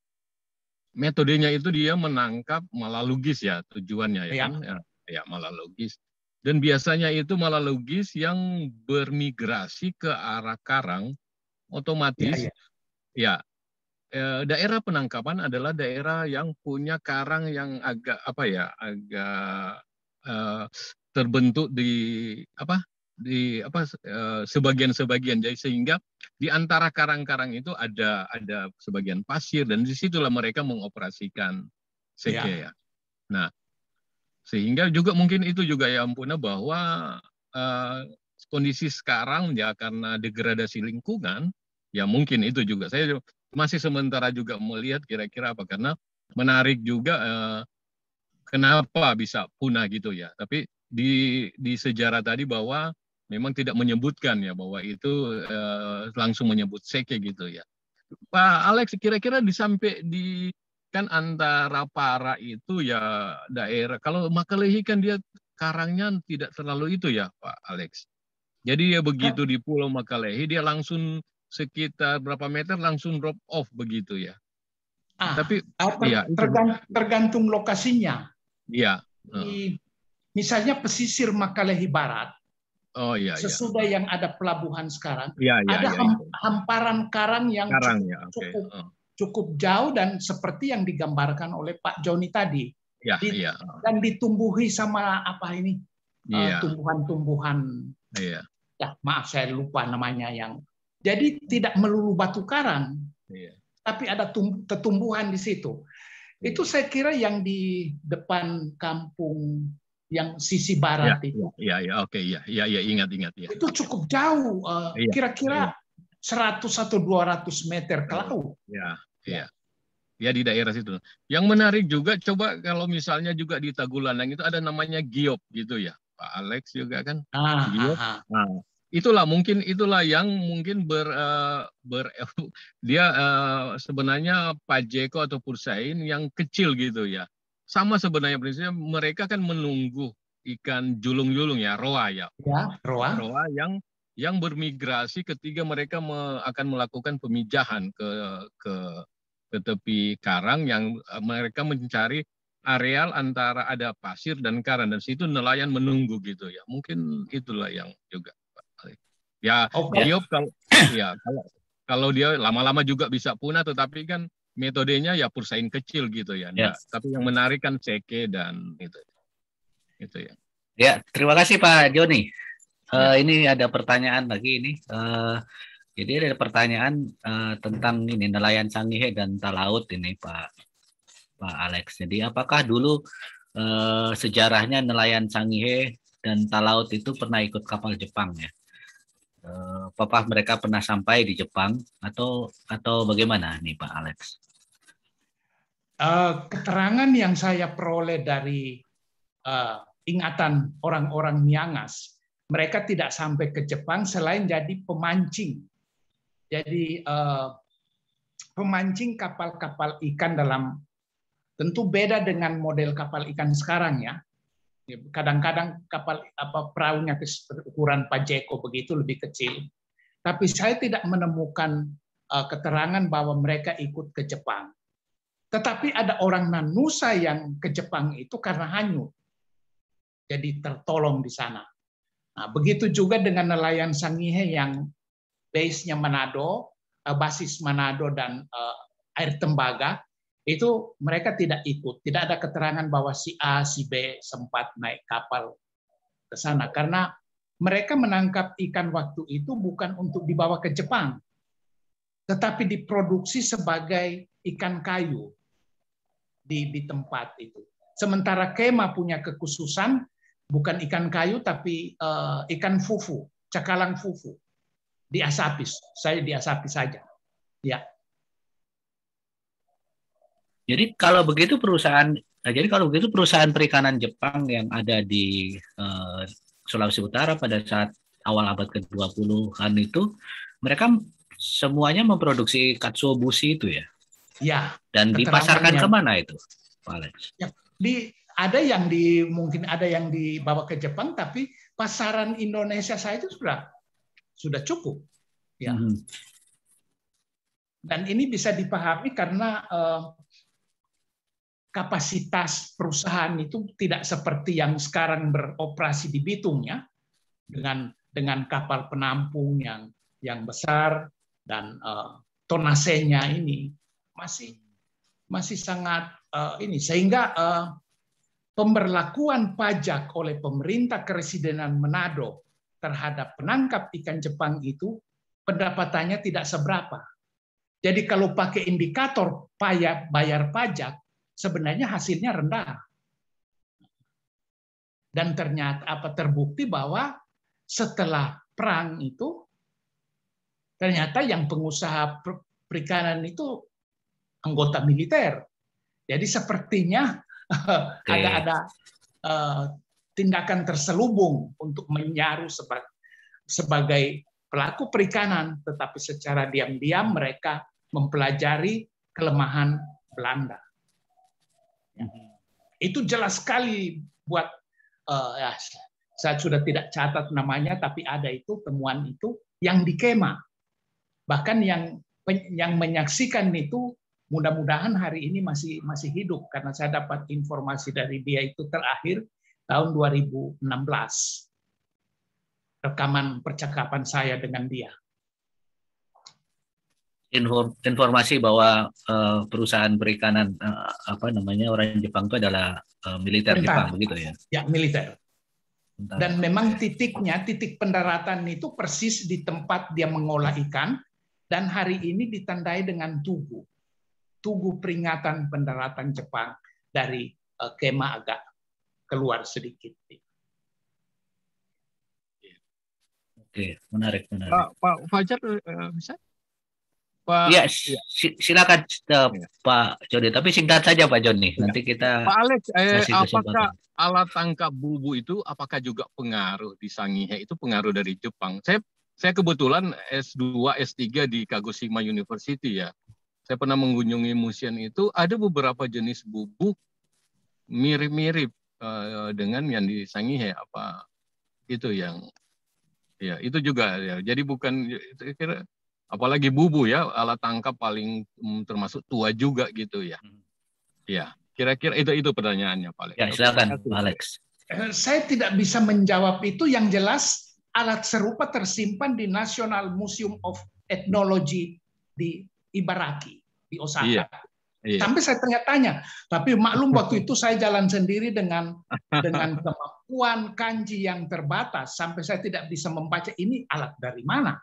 metodenya itu dia menangkap malah logis ya tujuannya ya, ya. Kan? ya, ya malah logis dan biasanya itu malah logis yang bermigrasi ke arah karang otomatis ya, ya. ya Eh, daerah penangkapan adalah daerah yang punya karang yang agak apa ya agak eh, terbentuk di apa di apa eh, sebagian-sebagian jadi sehingga di antara karang-karang itu ada ada sebagian pasir dan disitulah mereka mengoperasikan iya. seke ya. ya. Nah sehingga juga mungkin itu juga ya ampunnya bahwa uh, kondisi sekarang ya karena degradasi lingkungan ya mungkin itu juga saya masih sementara juga melihat kira-kira apa karena menarik juga eh, kenapa bisa punah gitu ya. Tapi di di sejarah tadi bahwa memang tidak menyebutkan ya bahwa itu eh, langsung menyebut seke gitu ya. Pak Alex kira-kira disampai di kan antara para itu ya daerah kalau Makalehi kan dia karangnya tidak terlalu itu ya Pak Alex. Jadi ya begitu di Pulau Makalehi dia langsung sekitar berapa meter langsung drop off begitu ya. Ah, Tapi apa, ah, ya, itu. tergantung lokasinya. Iya. Uh. Misalnya pesisir Makalehi Barat. Oh iya. iya. Sesudah iya. yang ada pelabuhan sekarang, iya, iya, ada iya, iya. hamparan karang yang karang, cukup, ya, okay. cukup, uh. cukup jauh dan seperti yang digambarkan oleh Pak Joni tadi. Ya, di, ya. Dan ditumbuhi sama apa ini? Eh, iya. Uh, tumbuhan -tumbuhan, iya. Ya, maaf saya lupa namanya yang jadi tidak melulu batu karang, iya. tapi ada tetumbuhan di situ. Iya. Itu saya kira yang di depan kampung yang sisi barat ya, itu. Iya, iya, oke, okay, iya, iya, ya, ingat, ingat, ya. Itu cukup jauh, eh, iya, kira-kira uh, ya, 100 200 meter ke iya, laut. Iya, ya. Ya di daerah situ. Yang menarik juga coba kalau misalnya juga di Tagulandang itu ada namanya giop gitu ya. Pak Alex juga kan. Ah, giop. Ah, ah. Nah, itulah mungkin itulah yang mungkin ber, eh, ber dia eh, sebenarnya Pak Jeko atau Pursain yang kecil gitu ya. Sama sebenarnya prinsipnya mereka kan menunggu ikan julung-julung ya, roa ya. Ya, roa. Roa yang yang bermigrasi ketika mereka me, akan melakukan pemijahan ke ke ke tepi karang yang eh, mereka mencari areal antara ada pasir dan karang dan situ nelayan menunggu gitu ya. Mungkin itulah yang juga Ya, okay. Diop kalau ya kalau kalau dia lama-lama juga bisa punah, tetapi kan metodenya ya pursain kecil gitu ya. Yes. tapi yang menarik kan CK dan itu. Itu ya. Ya, terima kasih Pak Joni. Uh, ini ada pertanyaan lagi ini. Uh, jadi ada pertanyaan uh, tentang ini nelayan Sangihe dan Talaut ini Pak Pak Alex. Jadi apakah dulu uh, sejarahnya nelayan Sangihe dan Talaut itu pernah ikut kapal Jepang ya? Eh, apakah mereka pernah sampai di Jepang atau atau bagaimana nih Pak Alex? Eh, keterangan yang saya peroleh dari eh, ingatan orang-orang Miangas, mereka tidak sampai ke Jepang selain jadi pemancing. Jadi pemancing kapal-kapal ikan dalam tentu beda dengan model kapal ikan sekarang ya. Ya, kadang-kadang kapal apa perahunya ukuran Pajeko begitu lebih kecil. Tapi saya tidak menemukan uh, keterangan bahwa mereka ikut ke Jepang. Tetapi ada orang Nanusa Nusa yang ke Jepang itu karena hanyut. Jadi tertolong di sana. Nah, begitu juga dengan nelayan Sangihe yang base-nya Manado, uh, basis Manado dan uh, air tembaga, itu mereka tidak ikut. Tidak ada keterangan bahwa si A, si B sempat naik kapal ke sana. Karena mereka menangkap ikan waktu itu bukan untuk dibawa ke Jepang, tetapi diproduksi sebagai ikan kayu di, di tempat itu. Sementara Kema punya kekhususan bukan ikan kayu tapi uh, ikan fufu, cakalang fufu di Asapis. Saya di Asapis saja. Ya. Jadi kalau begitu perusahaan, eh, jadi kalau begitu perusahaan perikanan Jepang yang ada di uh, Sulawesi Utara pada saat awal abad ke-20-an itu, mereka semuanya memproduksi katsuobushi itu ya? Ya. Dan dipasarkan kemana itu, Pak Alex? Ya, di ada yang di mungkin ada yang dibawa ke Jepang tapi pasaran Indonesia saya itu sudah sudah cukup ya mm -hmm. dan ini bisa dipahami karena uh, kapasitas perusahaan itu tidak seperti yang sekarang beroperasi di Bitung ya dengan dengan kapal penampung yang yang besar dan uh, tonasenya ini masih masih sangat uh, ini sehingga uh, pemberlakuan pajak oleh pemerintah keresidenan Manado terhadap penangkap ikan Jepang itu pendapatannya tidak seberapa. Jadi kalau pakai indikator bayar pajak sebenarnya hasilnya rendah. Dan ternyata apa terbukti bahwa setelah perang itu ternyata yang pengusaha perikanan itu anggota militer. Jadi sepertinya okay. ada ada uh, tindakan terselubung untuk menyaru sebagai, sebagai pelaku perikanan, tetapi secara diam-diam mereka mempelajari kelemahan Belanda. Ya. Hmm. Itu jelas sekali buat uh, ya, saya sudah tidak catat namanya tapi ada itu temuan itu yang dikema bahkan yang yang menyaksikan itu mudah-mudahan hari ini masih masih hidup karena saya dapat informasi dari dia itu terakhir tahun 2016 rekaman percakapan saya dengan dia informasi bahwa uh, perusahaan perikanan uh, apa namanya orang Jepang itu adalah uh, militer Bentar. Jepang begitu ya? Ya militer. Dan memang titiknya titik pendaratan itu persis di tempat dia mengolah ikan dan hari ini ditandai dengan tugu tugu peringatan pendaratan Jepang dari uh, kema agak keluar sedikit. Oke, menarik, menarik. Pak, Pak Fajar bisa Pak. Ya, silakan uh, Pak Joni. Tapi singkat saja Pak Joni. Iya. Nanti kita. Pak Alex, eh, apakah alat tangkap bubu itu apakah juga pengaruh di Sangihe itu pengaruh dari Jepang? Saya saya kebetulan S2, S3 di Kagoshima University ya. Saya pernah mengunjungi museum itu. Ada beberapa jenis bubu mirip-mirip uh, dengan yang di Sangihe apa itu yang ya itu juga ya. Jadi bukan ya, kira apalagi bubu ya alat tangkap paling mm, termasuk tua juga gitu ya. Ya, kira-kira itu itu pertanyaannya Pak Alex. Ya, silakan Alex. Eh, saya tidak bisa menjawab itu yang jelas alat serupa tersimpan di National Museum of Ethnology di Ibaraki di Osaka. Iya. Iya. Sampai saya tanya-tanya, tapi maklum waktu itu saya jalan sendiri dengan dengan kemampuan kanji yang terbatas, sampai saya tidak bisa membaca ini alat dari mana.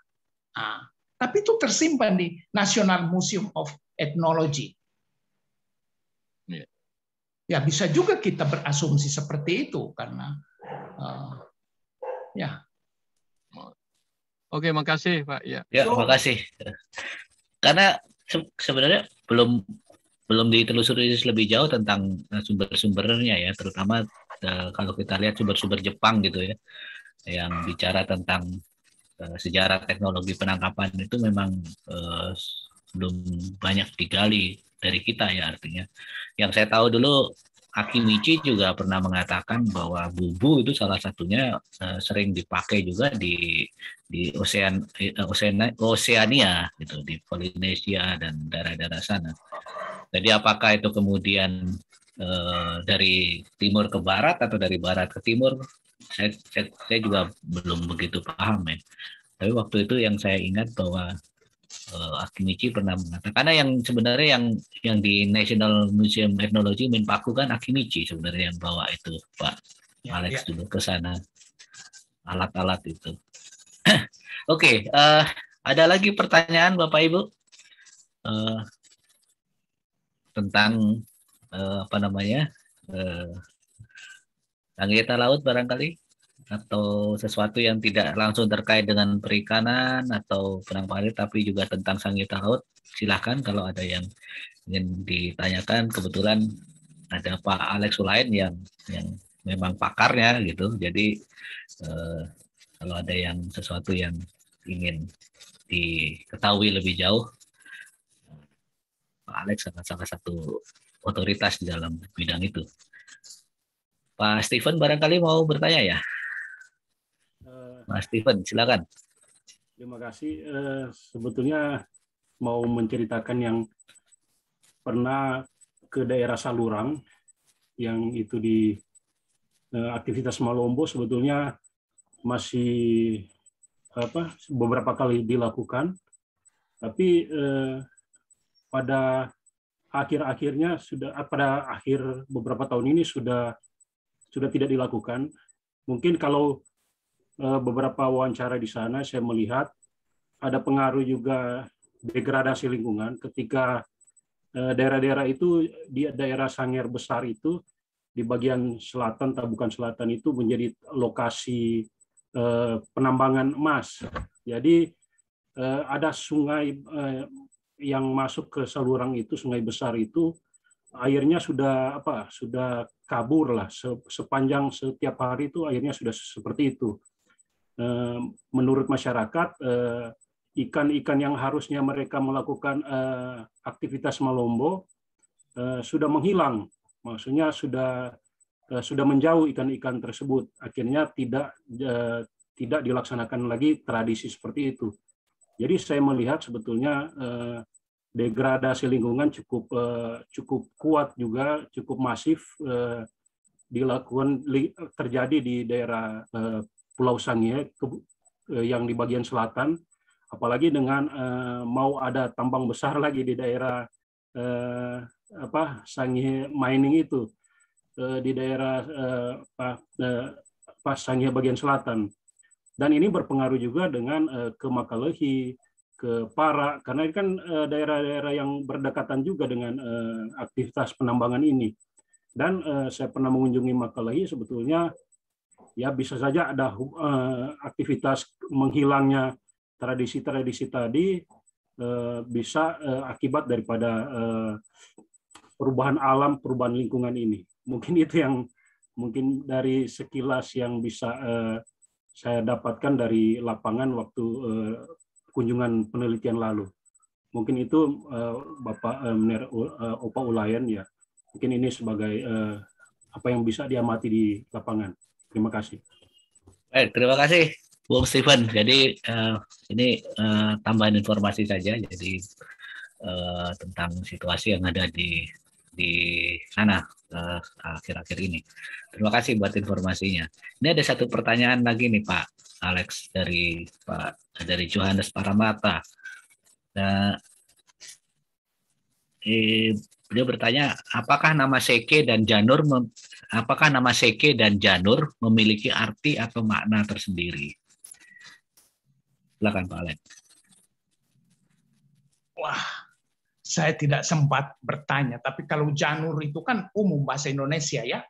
Nah, tapi itu tersimpan di National Museum of Ethnology. Iya. Ya bisa juga kita berasumsi seperti itu karena uh, ya. Oke, makasih Pak. Ya, ya so, makasih. Karena se sebenarnya belum belum ditelusuri lebih jauh tentang eh, sumber-sumbernya ya, terutama uh, kalau kita lihat sumber-sumber Jepang gitu ya, yang bicara tentang Eh, sejarah teknologi penangkapan itu memang uh, belum banyak digali dari kita ya artinya. Yang saya tahu dulu Akimichi juga pernah mengatakan bahwa bubu itu salah satunya uh, sering dipakai juga di di Ocean, Oceania, Oceania gitu di Polinesia dan daerah-daerah sana. Jadi apakah itu kemudian eh, dari timur ke barat atau dari barat ke timur saya, saya, saya juga belum begitu paham ya tapi waktu itu yang saya ingat bahwa eh, Akimichi pernah mengatakan karena yang sebenarnya yang yang di National Museum Ethnology Minpaku kan Akimichi sebenarnya yang bawa itu Pak ya, Alex ya. dulu ke sana alat-alat itu oke okay, uh, eh, ada lagi pertanyaan Bapak Ibu uh, tentang eh, apa namanya eh, anggota laut barangkali atau sesuatu yang tidak langsung terkait dengan perikanan atau parit tapi juga tentang sanggita laut silahkan kalau ada yang ingin ditanyakan kebetulan ada Pak Alex Sulain yang yang memang pakarnya gitu jadi eh, kalau ada yang sesuatu yang ingin diketahui lebih jauh Pak Alex adalah salah satu otoritas di dalam bidang itu. Pak Steven barangkali mau bertanya ya. Pak eh, Steven, silakan. Terima kasih. Eh, sebetulnya mau menceritakan yang pernah ke daerah Salurang, yang itu di eh, aktivitas Malombo sebetulnya masih apa beberapa kali dilakukan, tapi eh, pada akhir-akhirnya sudah pada akhir beberapa tahun ini sudah sudah tidak dilakukan. Mungkin kalau eh, beberapa wawancara di sana saya melihat ada pengaruh juga degradasi lingkungan ketika eh, daerah-daerah itu di daerah Sangir besar itu di bagian selatan bukan Selatan itu menjadi lokasi eh, penambangan emas. Jadi ada sungai yang masuk ke saluran itu sungai besar itu airnya sudah apa sudah kabur lah sepanjang setiap hari itu airnya sudah seperti itu ehm, menurut masyarakat eh, ikan-ikan yang harusnya mereka melakukan eh, aktivitas malombo eh, sudah menghilang maksudnya sudah sudah menjauh ikan-ikan tersebut akhirnya tidak tidak dilaksanakan lagi tradisi seperti itu jadi saya melihat sebetulnya eh, degradasi lingkungan cukup eh, cukup kuat juga, cukup masif eh, dilakukan terjadi di daerah eh, Pulau Sangihe ya, yang di bagian selatan, apalagi dengan mau ada tambang besar lagi di daerah eh, apa Sangihe mining itu di daerah eh, apa Sangihe bagian selatan dan ini berpengaruh juga dengan uh, ke Makalehi, ke Para, karena ini kan daerah daerah-daerah yang berdekatan juga dengan uh, aktivitas penambangan ini. Dan uh, saya pernah mengunjungi Makalehi, sebetulnya ya bisa saja ada uh, aktivitas menghilangnya tradisi-tradisi tadi uh, bisa uh, akibat daripada uh, perubahan alam, perubahan lingkungan ini. Mungkin itu yang mungkin dari sekilas yang bisa uh, saya dapatkan dari lapangan waktu eh, kunjungan penelitian lalu. Mungkin itu eh, Bapak eh, Mener, eh, Opa Ulayan ya. Mungkin ini sebagai apa yang bisa diamati di lapangan. Terima kasih. Baik, terima kasih Bung Steven. Jadi ini tambahan informasi saja. Jadi tentang situasi yang ada di di sana akhir-akhir ini. Terima kasih buat informasinya. Ini ada satu pertanyaan lagi nih Pak Alex dari Pak dari Johannes Paramata. Nah, eh, dia eh, bertanya apakah nama Seke dan Janur apakah nama Seke dan Janur memiliki arti atau makna tersendiri? Silakan Pak Alex. Wah, saya tidak sempat bertanya, tapi kalau janur itu kan umum bahasa Indonesia ya.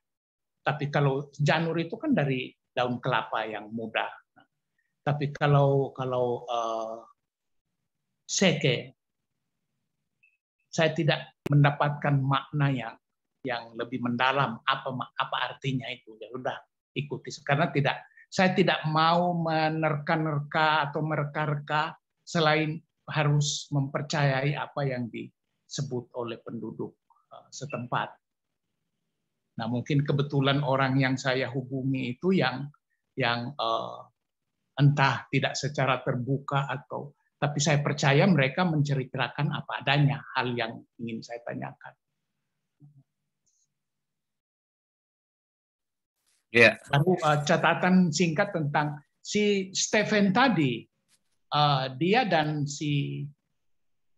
Tapi kalau janur itu kan dari daun kelapa yang muda. Tapi kalau kalau uh, seke, saya tidak mendapatkan makna yang lebih mendalam apa apa artinya itu ya sudah ikuti karena tidak saya tidak mau menerka-nerka atau mereka-reka selain harus mempercayai apa yang disebut oleh penduduk eh, setempat. Nah, mungkin kebetulan orang yang saya hubungi itu yang yang uh, entah tidak secara terbuka atau tapi saya percaya mereka menceritakan apa adanya hal yang ingin saya tanyakan. Ya. Yeah. Lalu uh, catatan singkat tentang si Stephen tadi uh, dia dan si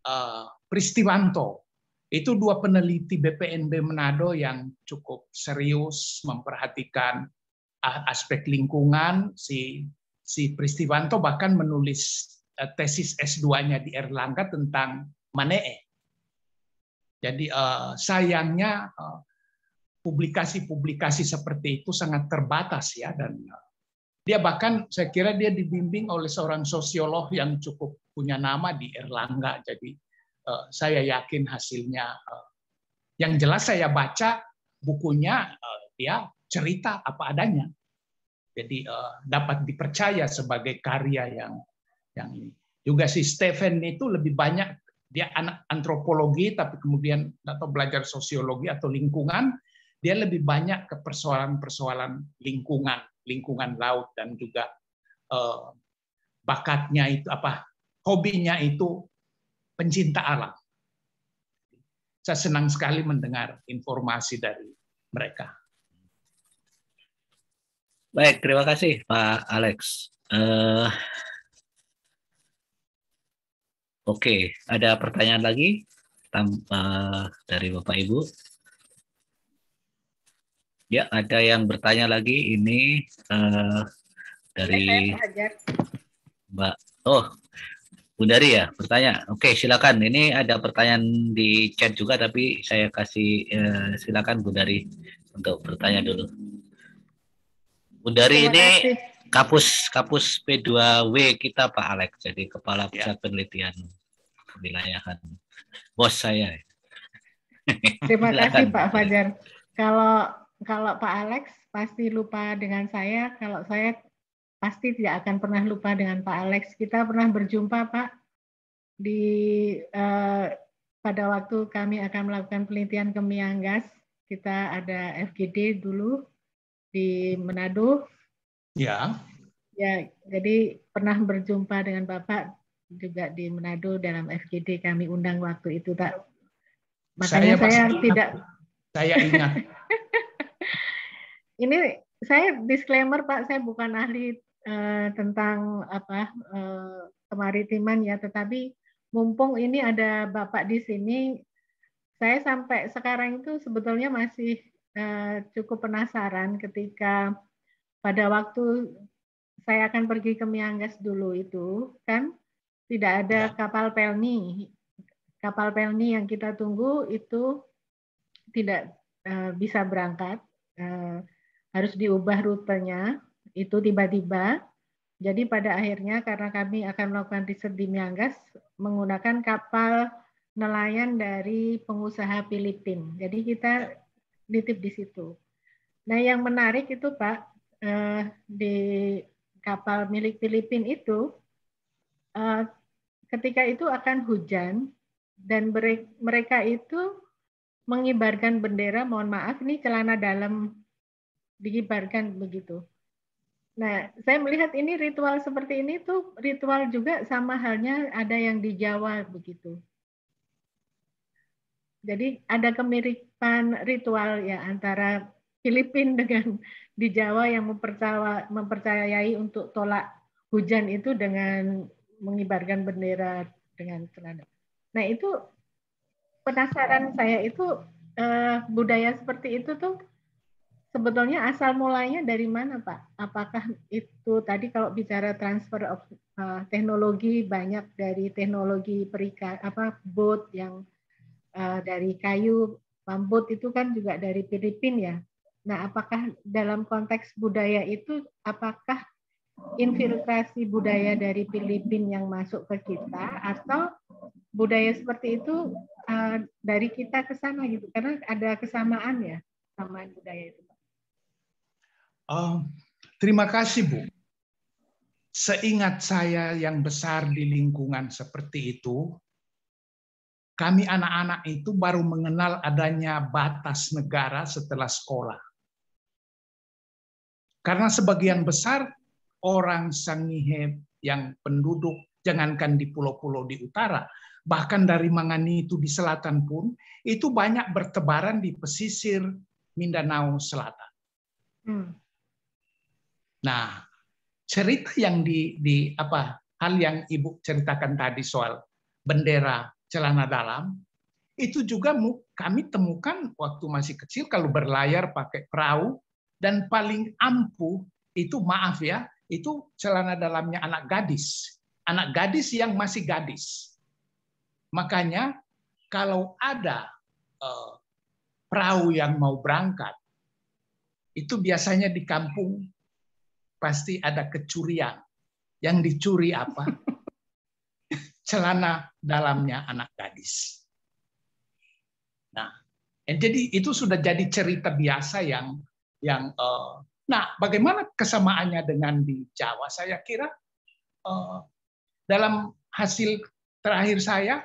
uh, eh, Pristiwanto itu dua peneliti BPNB Manado yang cukup serius memperhatikan aspek lingkungan si si Pristiwanto bahkan menulis eh, tesis S2-nya di Erlangga tentang Manee. Jadi uh, sayangnya publikasi-publikasi seperti itu sangat terbatas ya dan uh, dia bahkan saya kira dia dibimbing oleh seorang sosiolog yang cukup punya nama di Erlangga. Jadi eh, saya yakin hasilnya eh, yang jelas saya baca bukunya dia eh, ya, cerita apa adanya. Jadi dapat dipercaya sebagai karya yang yang ini. Juga si Stephen itu lebih banyak dia anak antropologi tapi kemudian atau belajar sosiologi atau lingkungan, dia lebih banyak ke persoalan-persoalan lingkungan lingkungan laut dan juga eh, bakatnya itu apa hobinya itu pencinta alam. Saya senang sekali mendengar informasi dari mereka. Baik, terima kasih Pak Alex. Uh, Oke, okay. ada pertanyaan lagi Tam, uh, dari Bapak Ibu? Ya, ada yang bertanya lagi. Ini uh, dari Mbak. Oh, Bundari ya, bertanya. Oke, silakan. Ini ada pertanyaan di chat juga, tapi saya kasih uh, silakan Bundari untuk bertanya dulu. Bundari ini kapus kapus P2W kita Pak Alex, jadi kepala ya. pusat ya. penelitian wilayahan bos saya. Terima kasih Pak Fajar. Kalau kalau Pak Alex pasti lupa dengan saya, kalau saya pasti tidak akan pernah lupa dengan Pak Alex. Kita pernah berjumpa Pak di eh, pada waktu kami akan melakukan penelitian ke gas. Kita ada FGD dulu di Manado. Ya. Ya, jadi pernah berjumpa dengan Bapak juga di Manado dalam FGD kami undang waktu itu, Pak. Makanya saya, saya tidak saya ingat ini saya disclaimer Pak, saya bukan ahli eh, tentang apa eh, kemaritiman ya, tetapi mumpung ini ada Bapak di sini, saya sampai sekarang itu sebetulnya masih eh, cukup penasaran ketika pada waktu saya akan pergi ke Miangas dulu itu kan tidak ada ya. kapal pelni. Kapal pelni yang kita tunggu itu tidak uh, bisa berangkat. Uh, harus diubah rutenya itu tiba-tiba. Jadi pada akhirnya karena kami akan melakukan riset di Miangas menggunakan kapal nelayan dari pengusaha Filipin. Jadi kita nitip di situ. Nah yang menarik itu Pak eh, di kapal milik Filipin itu eh, ketika itu akan hujan dan mereka itu mengibarkan bendera. Mohon maaf nih celana dalam dikibarkan begitu. Nah, saya melihat ini ritual seperti ini tuh ritual juga sama halnya ada yang di Jawa begitu. Jadi ada kemiripan ritual ya antara Filipina dengan di Jawa yang mempercaya, mempercayai untuk tolak hujan itu dengan mengibarkan bendera dengan celana. Nah itu penasaran saya itu eh, budaya seperti itu tuh sebetulnya asal mulainya dari mana Pak? Apakah itu tadi kalau bicara transfer of, uh, teknologi banyak dari teknologi perikat apa boat yang uh, dari kayu bambut itu kan juga dari Filipina ya. Nah, apakah dalam konteks budaya itu apakah infiltrasi budaya dari Filipina yang masuk ke kita atau budaya seperti itu uh, dari kita ke sana gitu karena ada kesamaan ya sama budaya itu. Ehm, terima kasih Bu. Seingat saya yang besar di lingkungan seperti itu, kami anak-anak itu baru mengenal adanya batas negara setelah sekolah. Karena sebagian besar orang Sangihe yang penduduk, jangankan di pulau-pulau di utara, bahkan dari Mangani itu di selatan pun, itu banyak bertebaran di pesisir Mindanao Selatan. Hmm. Nah, cerita yang di, di apa hal yang ibu ceritakan tadi soal bendera celana dalam itu juga kami temukan waktu masih kecil kalau berlayar pakai perahu dan paling ampuh itu maaf ya itu celana dalamnya anak gadis anak gadis yang masih gadis makanya kalau ada eh, perahu yang mau berangkat itu biasanya di kampung pasti ada kecurian. Yang dicuri apa? Celana dalamnya anak gadis. Nah, eh, jadi itu sudah jadi cerita biasa yang yang uh, nah bagaimana kesamaannya dengan di Jawa? Saya kira uh, dalam hasil terakhir saya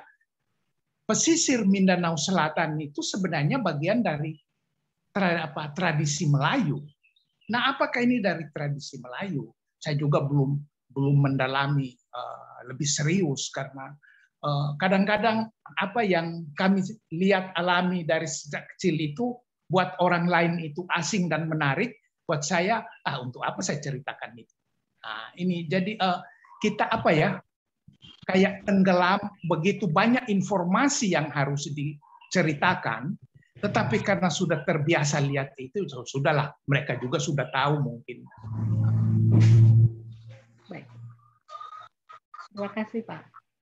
pesisir Mindanao Selatan itu sebenarnya bagian dari tra, apa, tradisi Melayu Nah, apakah ini dari tradisi Melayu? Saya juga belum belum mendalami uh, lebih serius karena eh, kadang-kadang uh, apa yang kami lihat alami dari sejak kecil itu buat orang lain itu asing dan menarik, buat saya ah untuk apa saya ceritakan itu? Nah, ini jadi uh, kita apa ya kayak tenggelam begitu banyak informasi yang harus diceritakan tetapi karena sudah terbiasa lihat itu, sudahlah. Mereka juga sudah tahu mungkin. Baik. Terima kasih, Pak.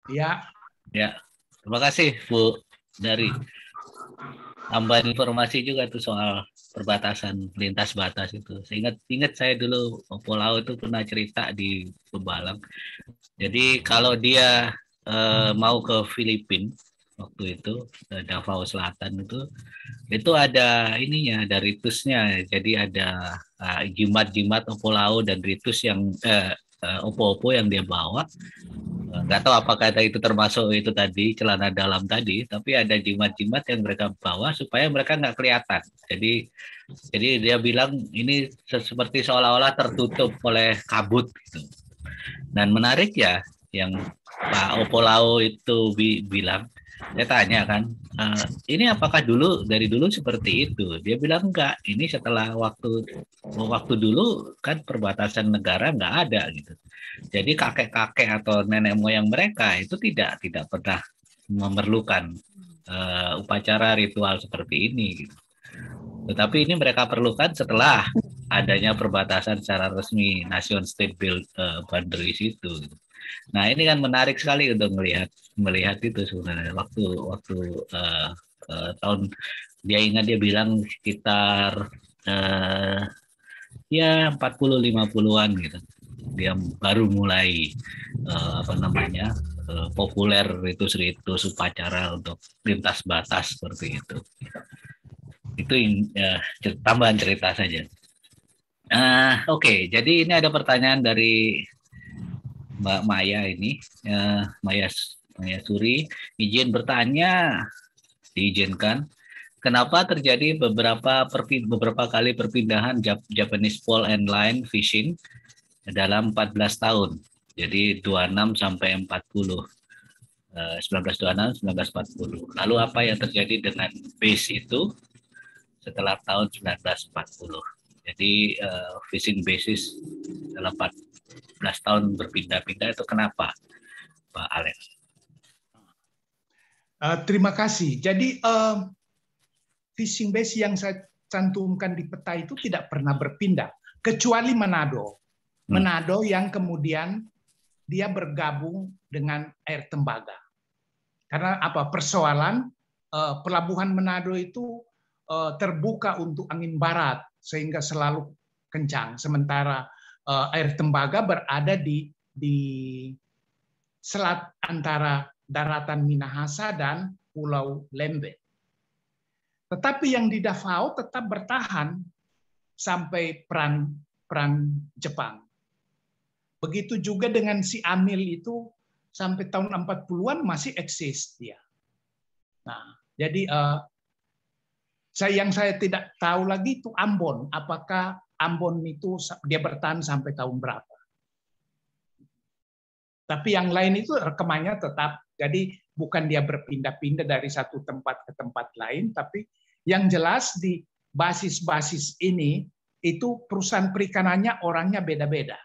Ya. Ya. Terima kasih, Bu Dari. tambahan informasi juga itu soal perbatasan lintas batas itu. Seingat ingat saya dulu Pulau itu pernah cerita di Bebalang. Jadi kalau dia eh, mau ke Filipina waktu itu ke eh, Davao Selatan itu itu ada ininya, ada ritusnya. Jadi ada ah, jimat-jimat opo lau dan ritus yang uh, eh, eh, opo-opo yang dia bawa. Eh, nggak tahu apakah itu termasuk itu tadi celana dalam tadi, tapi ada jimat-jimat yang mereka bawa supaya mereka nggak kelihatan. Jadi jadi dia bilang ini seperti seolah-olah tertutup oleh kabut. Gitu. Dan menarik ya yang Pak Opolau itu bi bilang saya tanya kan uh, ini apakah dulu dari dulu seperti itu dia bilang enggak ini setelah waktu waktu dulu kan perbatasan negara enggak ada gitu jadi kakek-kakek atau nenek moyang mereka itu tidak tidak pernah memerlukan uh, upacara ritual seperti ini gitu tetapi ini mereka perlukan setelah adanya perbatasan secara resmi nation state build uh, eh, boundaries itu gitu. Nah ini kan menarik sekali untuk melihat melihat itu sebenarnya waktu waktu uh, uh, tahun dia ingat dia bilang sekitar uh, ya 40-50-an gitu dia baru mulai uh, apa namanya uh, populer itu ritus upacara untuk lintas batas seperti itu itu in uh, tambahan cerita saja uh, oke okay, jadi ini ada pertanyaan dari Mbak Maya ini, uh, Maya Maya Suri, izin bertanya, diizinkan. Kenapa terjadi beberapa perpi, beberapa kali perpindahan Jap, Japanese Pole and Line Fishing dalam 14 tahun? Jadi 26 sampai 40. 1926 1940. Lalu apa yang terjadi dengan base itu setelah tahun 1940? Jadi uh, fishing basis dalam 11 tahun berpindah-pindah itu kenapa Pak Alex? Uh, terima kasih. Jadi uh, fishing base yang saya cantumkan di peta itu tidak pernah berpindah kecuali Manado. Hmm. Manado yang kemudian dia bergabung dengan air tembaga. Karena apa? Persoalan uh, pelabuhan Manado itu terbuka untuk angin barat sehingga selalu kencang. Sementara Eh, air tembaga berada di di selat antara daratan Minahasa dan Pulau Lembe. Tetapi yang di Davao tetap bertahan sampai perang perang Jepang. Begitu juga dengan si Amil itu sampai tahun 40-an masih eksis dia. Nah, jadi uh, saya yang saya tidak tahu lagi itu Ambon, apakah Ambon itu dia bertahan sampai tahun berapa. Tapi yang lain itu rekamannya tetap. Jadi bukan dia berpindah-pindah dari satu tempat ke tempat lain, tapi yang jelas di basis-basis ini itu perusahaan perikanannya orangnya beda-beda.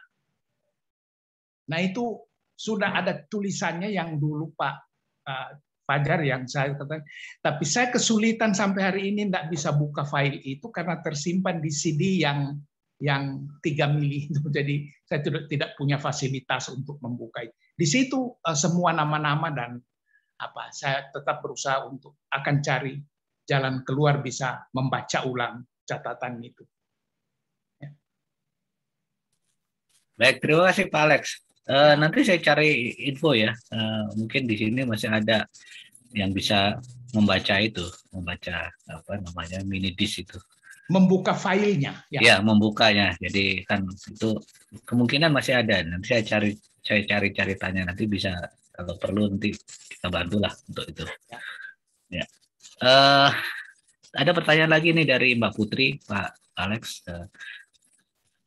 Nah itu sudah ada tulisannya yang dulu Pak eh, Fajar yang saya katakan. Tapi saya kesulitan sampai hari ini tidak bisa buka file itu karena tersimpan di CD yang yang 3 mili itu. Jadi saya tidak tidak punya fasilitas untuk membuka Di situ eh, semua nama-nama dan apa saya tetap berusaha untuk akan cari jalan keluar bisa membaca ulang catatan itu. Ya. Baik, terima kasih Pak Alex. Eh, nanti saya cari info ya. Uh, mungkin di sini masih ada yang bisa membaca itu, membaca apa namanya mini disk itu. Membuka filenya. Ya. ya, membukanya. Jadi kan itu kemungkinan masih ada. Nanti saya cari, saya cari tanya Nanti bisa kalau perlu nanti kita bantulah untuk itu. ya. Uh, ada pertanyaan lagi nih dari Mbak Putri, Pak Alex. Uh,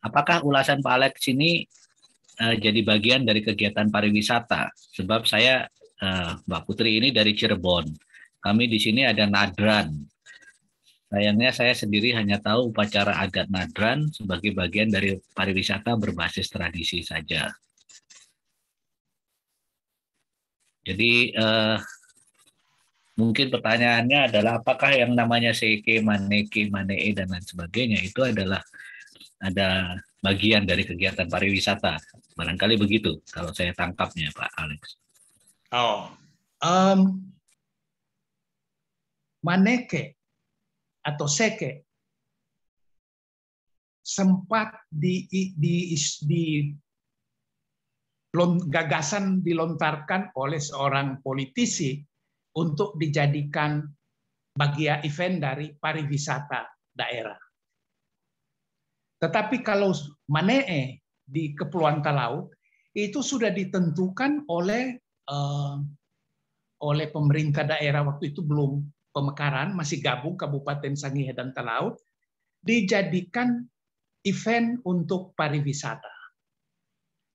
apakah ulasan Pak Alex ini Eh, jadi bagian dari kegiatan pariwisata sebab saya eh, Mbak Putri ini dari Cirebon. Kami di sini ada nadran. Sayangnya saya sendiri hanya tahu upacara adat nadran sebagai bagian dari pariwisata berbasis tradisi saja. Jadi eh, mungkin pertanyaannya adalah apakah yang namanya seke, maneke, manee dan lain sebagainya itu adalah ada bagian dari kegiatan pariwisata. Barangkali begitu kalau saya tangkapnya, Pak Alex. Oh, um, maneke atau seke sempat di, di, di gagasan dilontarkan oleh seorang politisi untuk dijadikan bagian event dari pariwisata daerah. Tetapi kalau manee di kepulauan Talaut itu sudah ditentukan oleh eh, oleh pemerintah daerah waktu itu belum pemekaran, masih gabung Kabupaten Sangihe dan Talaut, dijadikan event untuk pariwisata.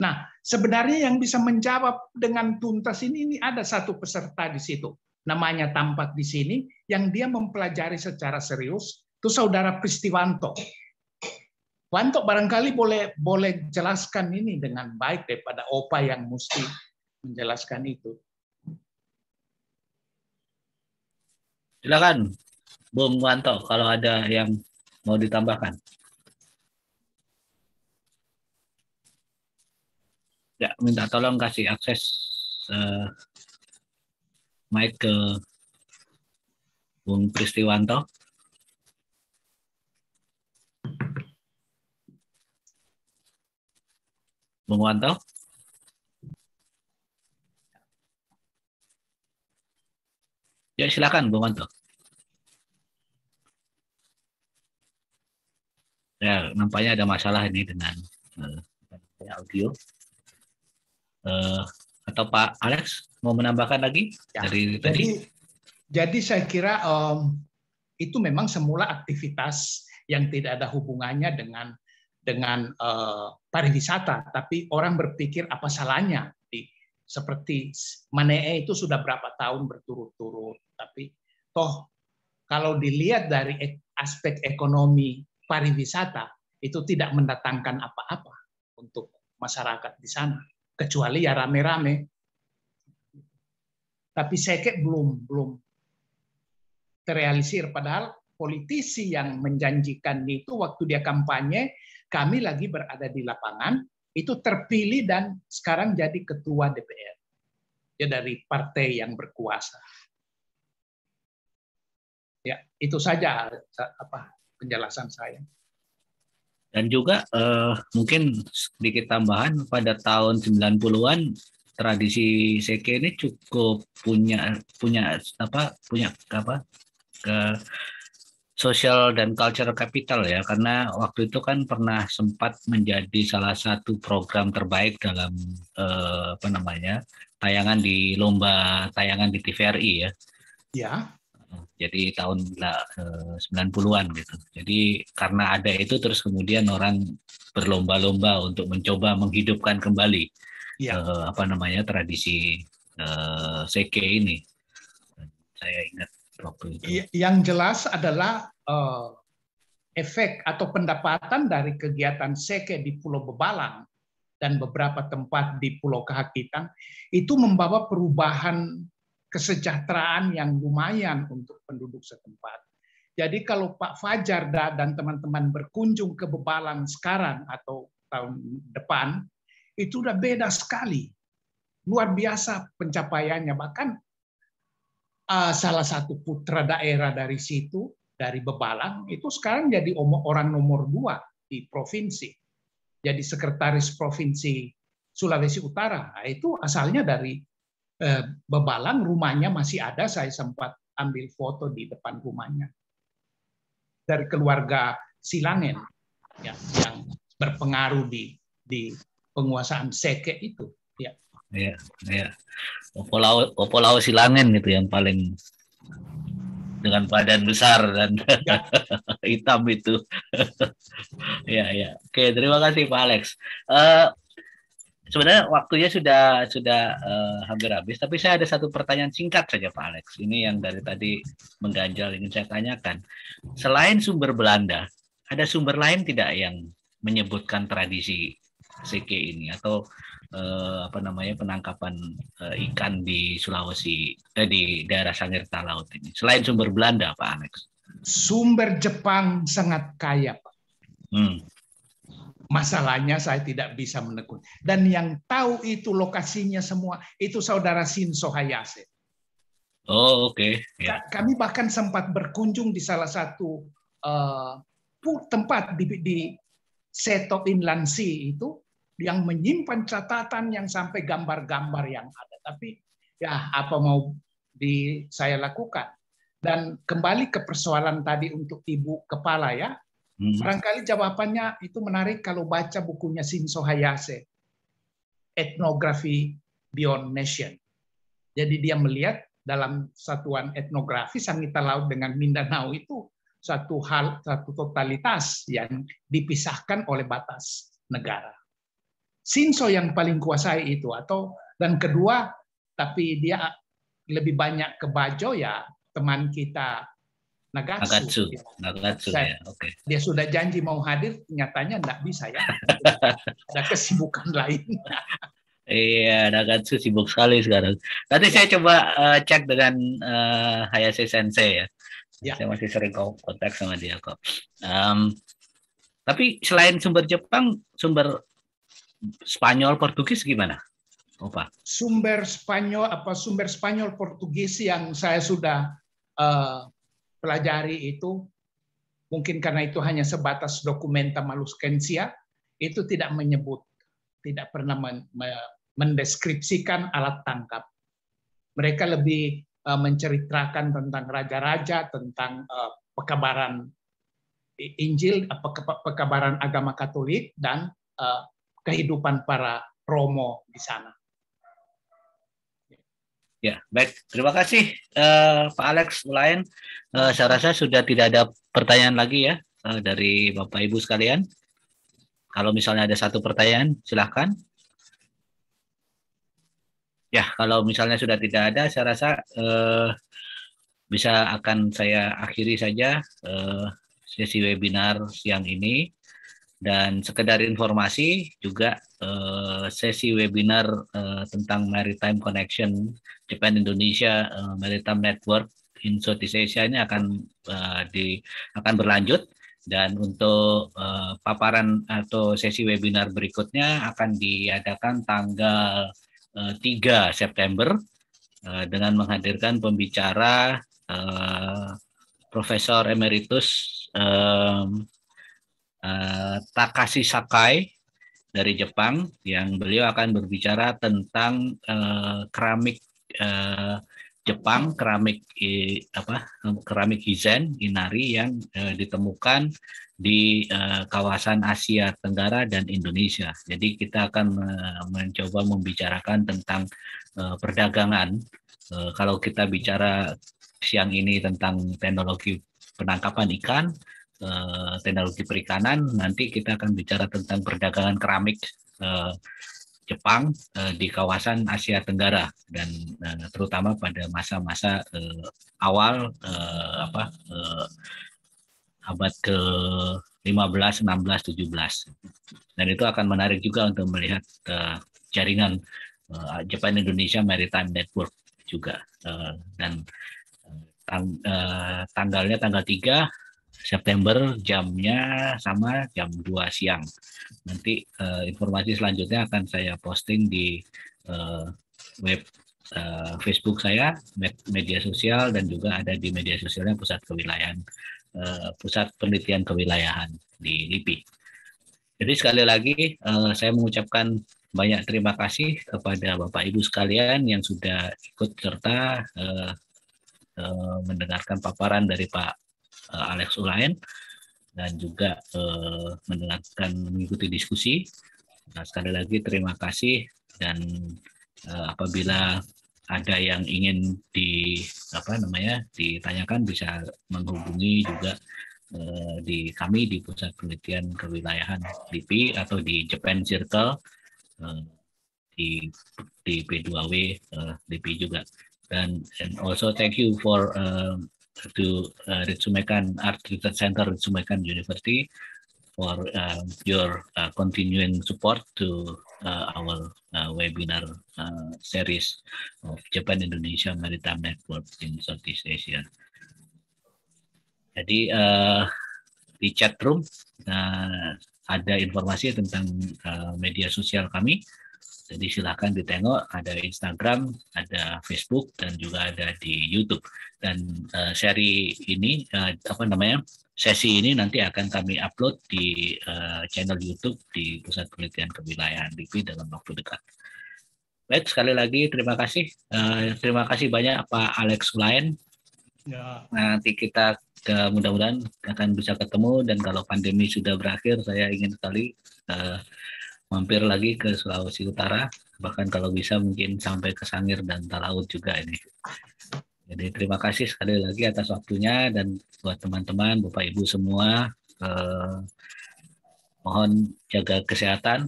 Nah, sebenarnya yang bisa menjawab dengan tuntas ini, ini ada satu peserta di situ. Namanya tampak di sini, yang dia mempelajari secara serius, itu saudara Pristiwanto Wanto barangkali boleh boleh jelaskan ini dengan baik daripada Opa yang mesti menjelaskan itu. Silakan, Bung Wanto, kalau ada yang mau ditambahkan. Ya, minta tolong kasih akses uh, mic ke Bung Pristiwanto. Bung Wanto? Ya, silakan Bung Wanto. Ya, nampaknya ada masalah ini dengan uh, audio. Uh, atau Pak Alex mau menambahkan lagi ya, dari jadi, tadi? Jadi saya kira um, itu memang semula aktivitas yang tidak ada hubungannya dengan dengan eh, pariwisata, tapi orang berpikir apa salahnya seperti Manee itu sudah berapa tahun berturut-turut, tapi toh kalau dilihat dari aspek ekonomi pariwisata itu tidak mendatangkan apa-apa untuk masyarakat di sana, kecuali ya rame-rame. Tapi saya belum belum terrealisir. Padahal politisi yang menjanjikan itu waktu dia kampanye kami lagi berada di lapangan, itu terpilih dan sekarang jadi ketua DPR. Ya dari partai yang berkuasa. Ya, itu saja apa penjelasan saya. Dan juga eh, mungkin sedikit tambahan pada tahun 90-an tradisi seke ini cukup punya punya apa punya apa ke social dan cultural capital ya karena waktu itu kan pernah sempat menjadi salah satu program terbaik dalam eh, apa namanya tayangan di lomba tayangan di TVRI ya. Ya. Jadi tahun eh, 90-an gitu. Jadi karena ada itu terus kemudian orang berlomba-lomba untuk mencoba menghidupkan kembali ya. eh, apa namanya tradisi eh, seke ini. Saya ingat waktu itu? Yang jelas adalah uh, efek atau pendapatan dari kegiatan seke di Pulau Bebalang dan beberapa tempat di Pulau Kahakitang itu membawa perubahan kesejahteraan yang lumayan untuk penduduk setempat. Jadi kalau Pak Fajar dan teman-teman berkunjung ke Bebalang sekarang atau tahun depan, itu udah beda sekali. Luar biasa pencapaiannya. Bahkan Ah, salah satu putra daerah dari situ, dari Bebalang, itu sekarang jadi orang nomor dua di provinsi. Jadi sekretaris provinsi Sulawesi Utara. Nah, itu asalnya dari eh, Bebalang, rumahnya masih ada, saya sempat ambil foto di depan rumahnya. Dari keluarga Silangen ya, yang berpengaruh di, di penguasaan Seke itu. Iya, iya. Opo laut, Opo laut Silangen gitu yang paling dengan badan besar dan ya. hitam itu. ya, ya. Oke, terima kasih Pak Alex. Uh, sebenarnya waktunya sudah sudah uh, hampir habis, tapi saya ada satu pertanyaan singkat saja Pak Alex. Ini yang dari tadi mengganjal ingin saya tanyakan. Selain sumber Belanda, ada sumber lain tidak yang menyebutkan tradisi CK ini atau eh, apa namanya penangkapan eh, ikan di Sulawesi eh, di daerah Sangirta Laut ini selain sumber Belanda Pak Alex? Sumber Jepang sangat kaya Pak. Hmm. Masalahnya saya tidak bisa menekun. Dan yang tahu itu lokasinya semua itu saudara Shinzo Sohayase Oh oke. Okay. Ya. Yeah. Kami bahkan sempat berkunjung di salah satu uh, tempat di, di Seto Inland Sea itu yang menyimpan catatan yang sampai gambar-gambar yang ada. Tapi ya apa mau di saya lakukan. Dan kembali ke persoalan tadi untuk ibu kepala ya. Hmm. Barangkali jawabannya itu menarik kalau baca bukunya Shinzo Hayase, Ethnography Beyond Nation. Jadi dia melihat dalam satuan etnografi Sangita Laut dengan Mindanao itu satu hal satu totalitas yang dipisahkan oleh batas negara. Sinso yang paling kuasai itu atau dan kedua tapi dia lebih banyak ke Bajo ya teman kita Nagatsu. Nagatsu, ya. Nagatsu ya. Oke. Okay. Dia sudah janji mau hadir, nyatanya tidak bisa ya. Ada kesibukan lain. Iya, Nagatsu sibuk sekali sekarang. Nanti ya. saya coba uh, cek dengan uh, eh, Hayase Sensei ya. ya. Saya masih sering kontak sama dia kok. Um, tapi selain sumber Jepang, sumber Spanyol Portugis gimana? Opa. Sumber Spanyol apa sumber Spanyol Portugis yang saya sudah uh, pelajari itu mungkin karena itu hanya sebatas dokumenta maluskensia itu tidak menyebut tidak pernah men mendeskripsikan alat tangkap. Mereka lebih uh, menceritakan tentang raja-raja, tentang uh, pekabaran Injil, pekabaran agama Katolik dan uh, kehidupan para Romo di sana. Ya, baik. Terima kasih uh, Pak Alex Mulayan. Uh, saya rasa sudah tidak ada pertanyaan lagi ya uh, dari Bapak Ibu sekalian. Kalau misalnya ada satu pertanyaan, silahkan. Ya, kalau misalnya sudah tidak ada, saya rasa uh, bisa akan saya akhiri saja uh, sesi webinar siang ini. Dan sekedar informasi juga eh, sesi webinar eh, tentang Maritime Connection Japan Indonesia eh, Maritime Network in Southeast Asia ini akan eh, di akan berlanjut dan untuk eh, paparan atau sesi webinar berikutnya akan diadakan tanggal eh, 3 September eh, dengan menghadirkan pembicara eh, Profesor Emeritus eh, Eh, Takashi Sakai dari Jepang yang beliau akan berbicara tentang uh, keramik uh, Jepang, keramik eh, apa keramik Hizen Inari yang uh, ditemukan di uh, kawasan Asia Tenggara dan Indonesia. Jadi kita akan mencoba membicarakan tentang perdagangan. kalau kita bicara siang ini tentang teknologi penangkapan ikan, eh, teknologi perikanan. Nanti kita akan bicara tentang perdagangan keramik eh, Jepang eh, di kawasan Asia Tenggara dan eh, terutama pada masa-masa eh, awal eh, apa lima eh, abad ke 15, 16, 17. Dan itu akan menarik juga untuk melihat eh, jaringan eh, Japan Indonesia Maritime Network juga. eh, dan eh, tang, eh, tanggalnya tanggal 3 September jamnya sama jam 2 siang. Nanti uh, informasi selanjutnya akan saya posting di uh, web uh, Facebook saya, media sosial dan juga ada di media sosialnya Pusat Kewilayahan uh, Pusat Penelitian Kewilayahan di LIPI. Jadi sekali lagi uh, saya mengucapkan banyak terima kasih kepada Bapak Ibu sekalian yang sudah ikut serta uh, uh, mendengarkan paparan dari Pak uh, Alex Ulaen dan juga uh, mendengarkan mengikuti diskusi. Nah, sekali lagi terima kasih dan uh, apabila ada yang ingin di apa namanya ditanyakan bisa menghubungi juga uh, di kami di pusat penelitian kewilayahan LIPI atau di Japan Circle uh, di di P2W uh, LIPI juga dan and also thank you for uh, to uh, Ritsumeikan Art Research Center, Ritsumeikan University, for uh, your uh, continuing support to uh, our uh, webinar uh, series of Japan Indonesia Maritime Network in Southeast Asia. Jadi uh, di chat room uh, ada informasi tentang uh, media sosial kami. Jadi silahkan ditengok, ada Instagram, ada Facebook, dan juga ada di YouTube. Dan uh, seri ini, uh, apa namanya, sesi ini nanti akan kami upload di uh, channel YouTube di Pusat Penelitian Kewilayahan DIPI dalam waktu dekat. Baik, sekali lagi terima kasih. Uh, terima kasih banyak Pak Alex Ulain. Ya. Nanti kita mudah-mudahan akan bisa ketemu dan kalau pandemi sudah berakhir, saya ingin sekali mampir lagi ke Sulawesi Utara, bahkan kalau bisa mungkin sampai ke Sangir dan Talaut juga ini. Jadi terima kasih sekali lagi atas waktunya dan buat teman-teman, Bapak Ibu semua, eh, mohon jaga kesehatan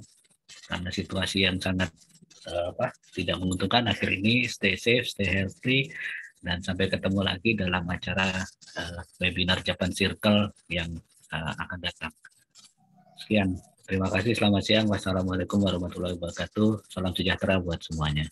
karena situasi yang sangat eh, apa tidak menguntungkan akhir ini. Stay safe, stay healthy, dan sampai ketemu lagi dalam acara eh, webinar Japan Circle yang eh, akan datang. Sekian. Terima kasih, selamat siang. Wassalamualaikum warahmatullahi wabarakatuh. Salam sejahtera buat semuanya.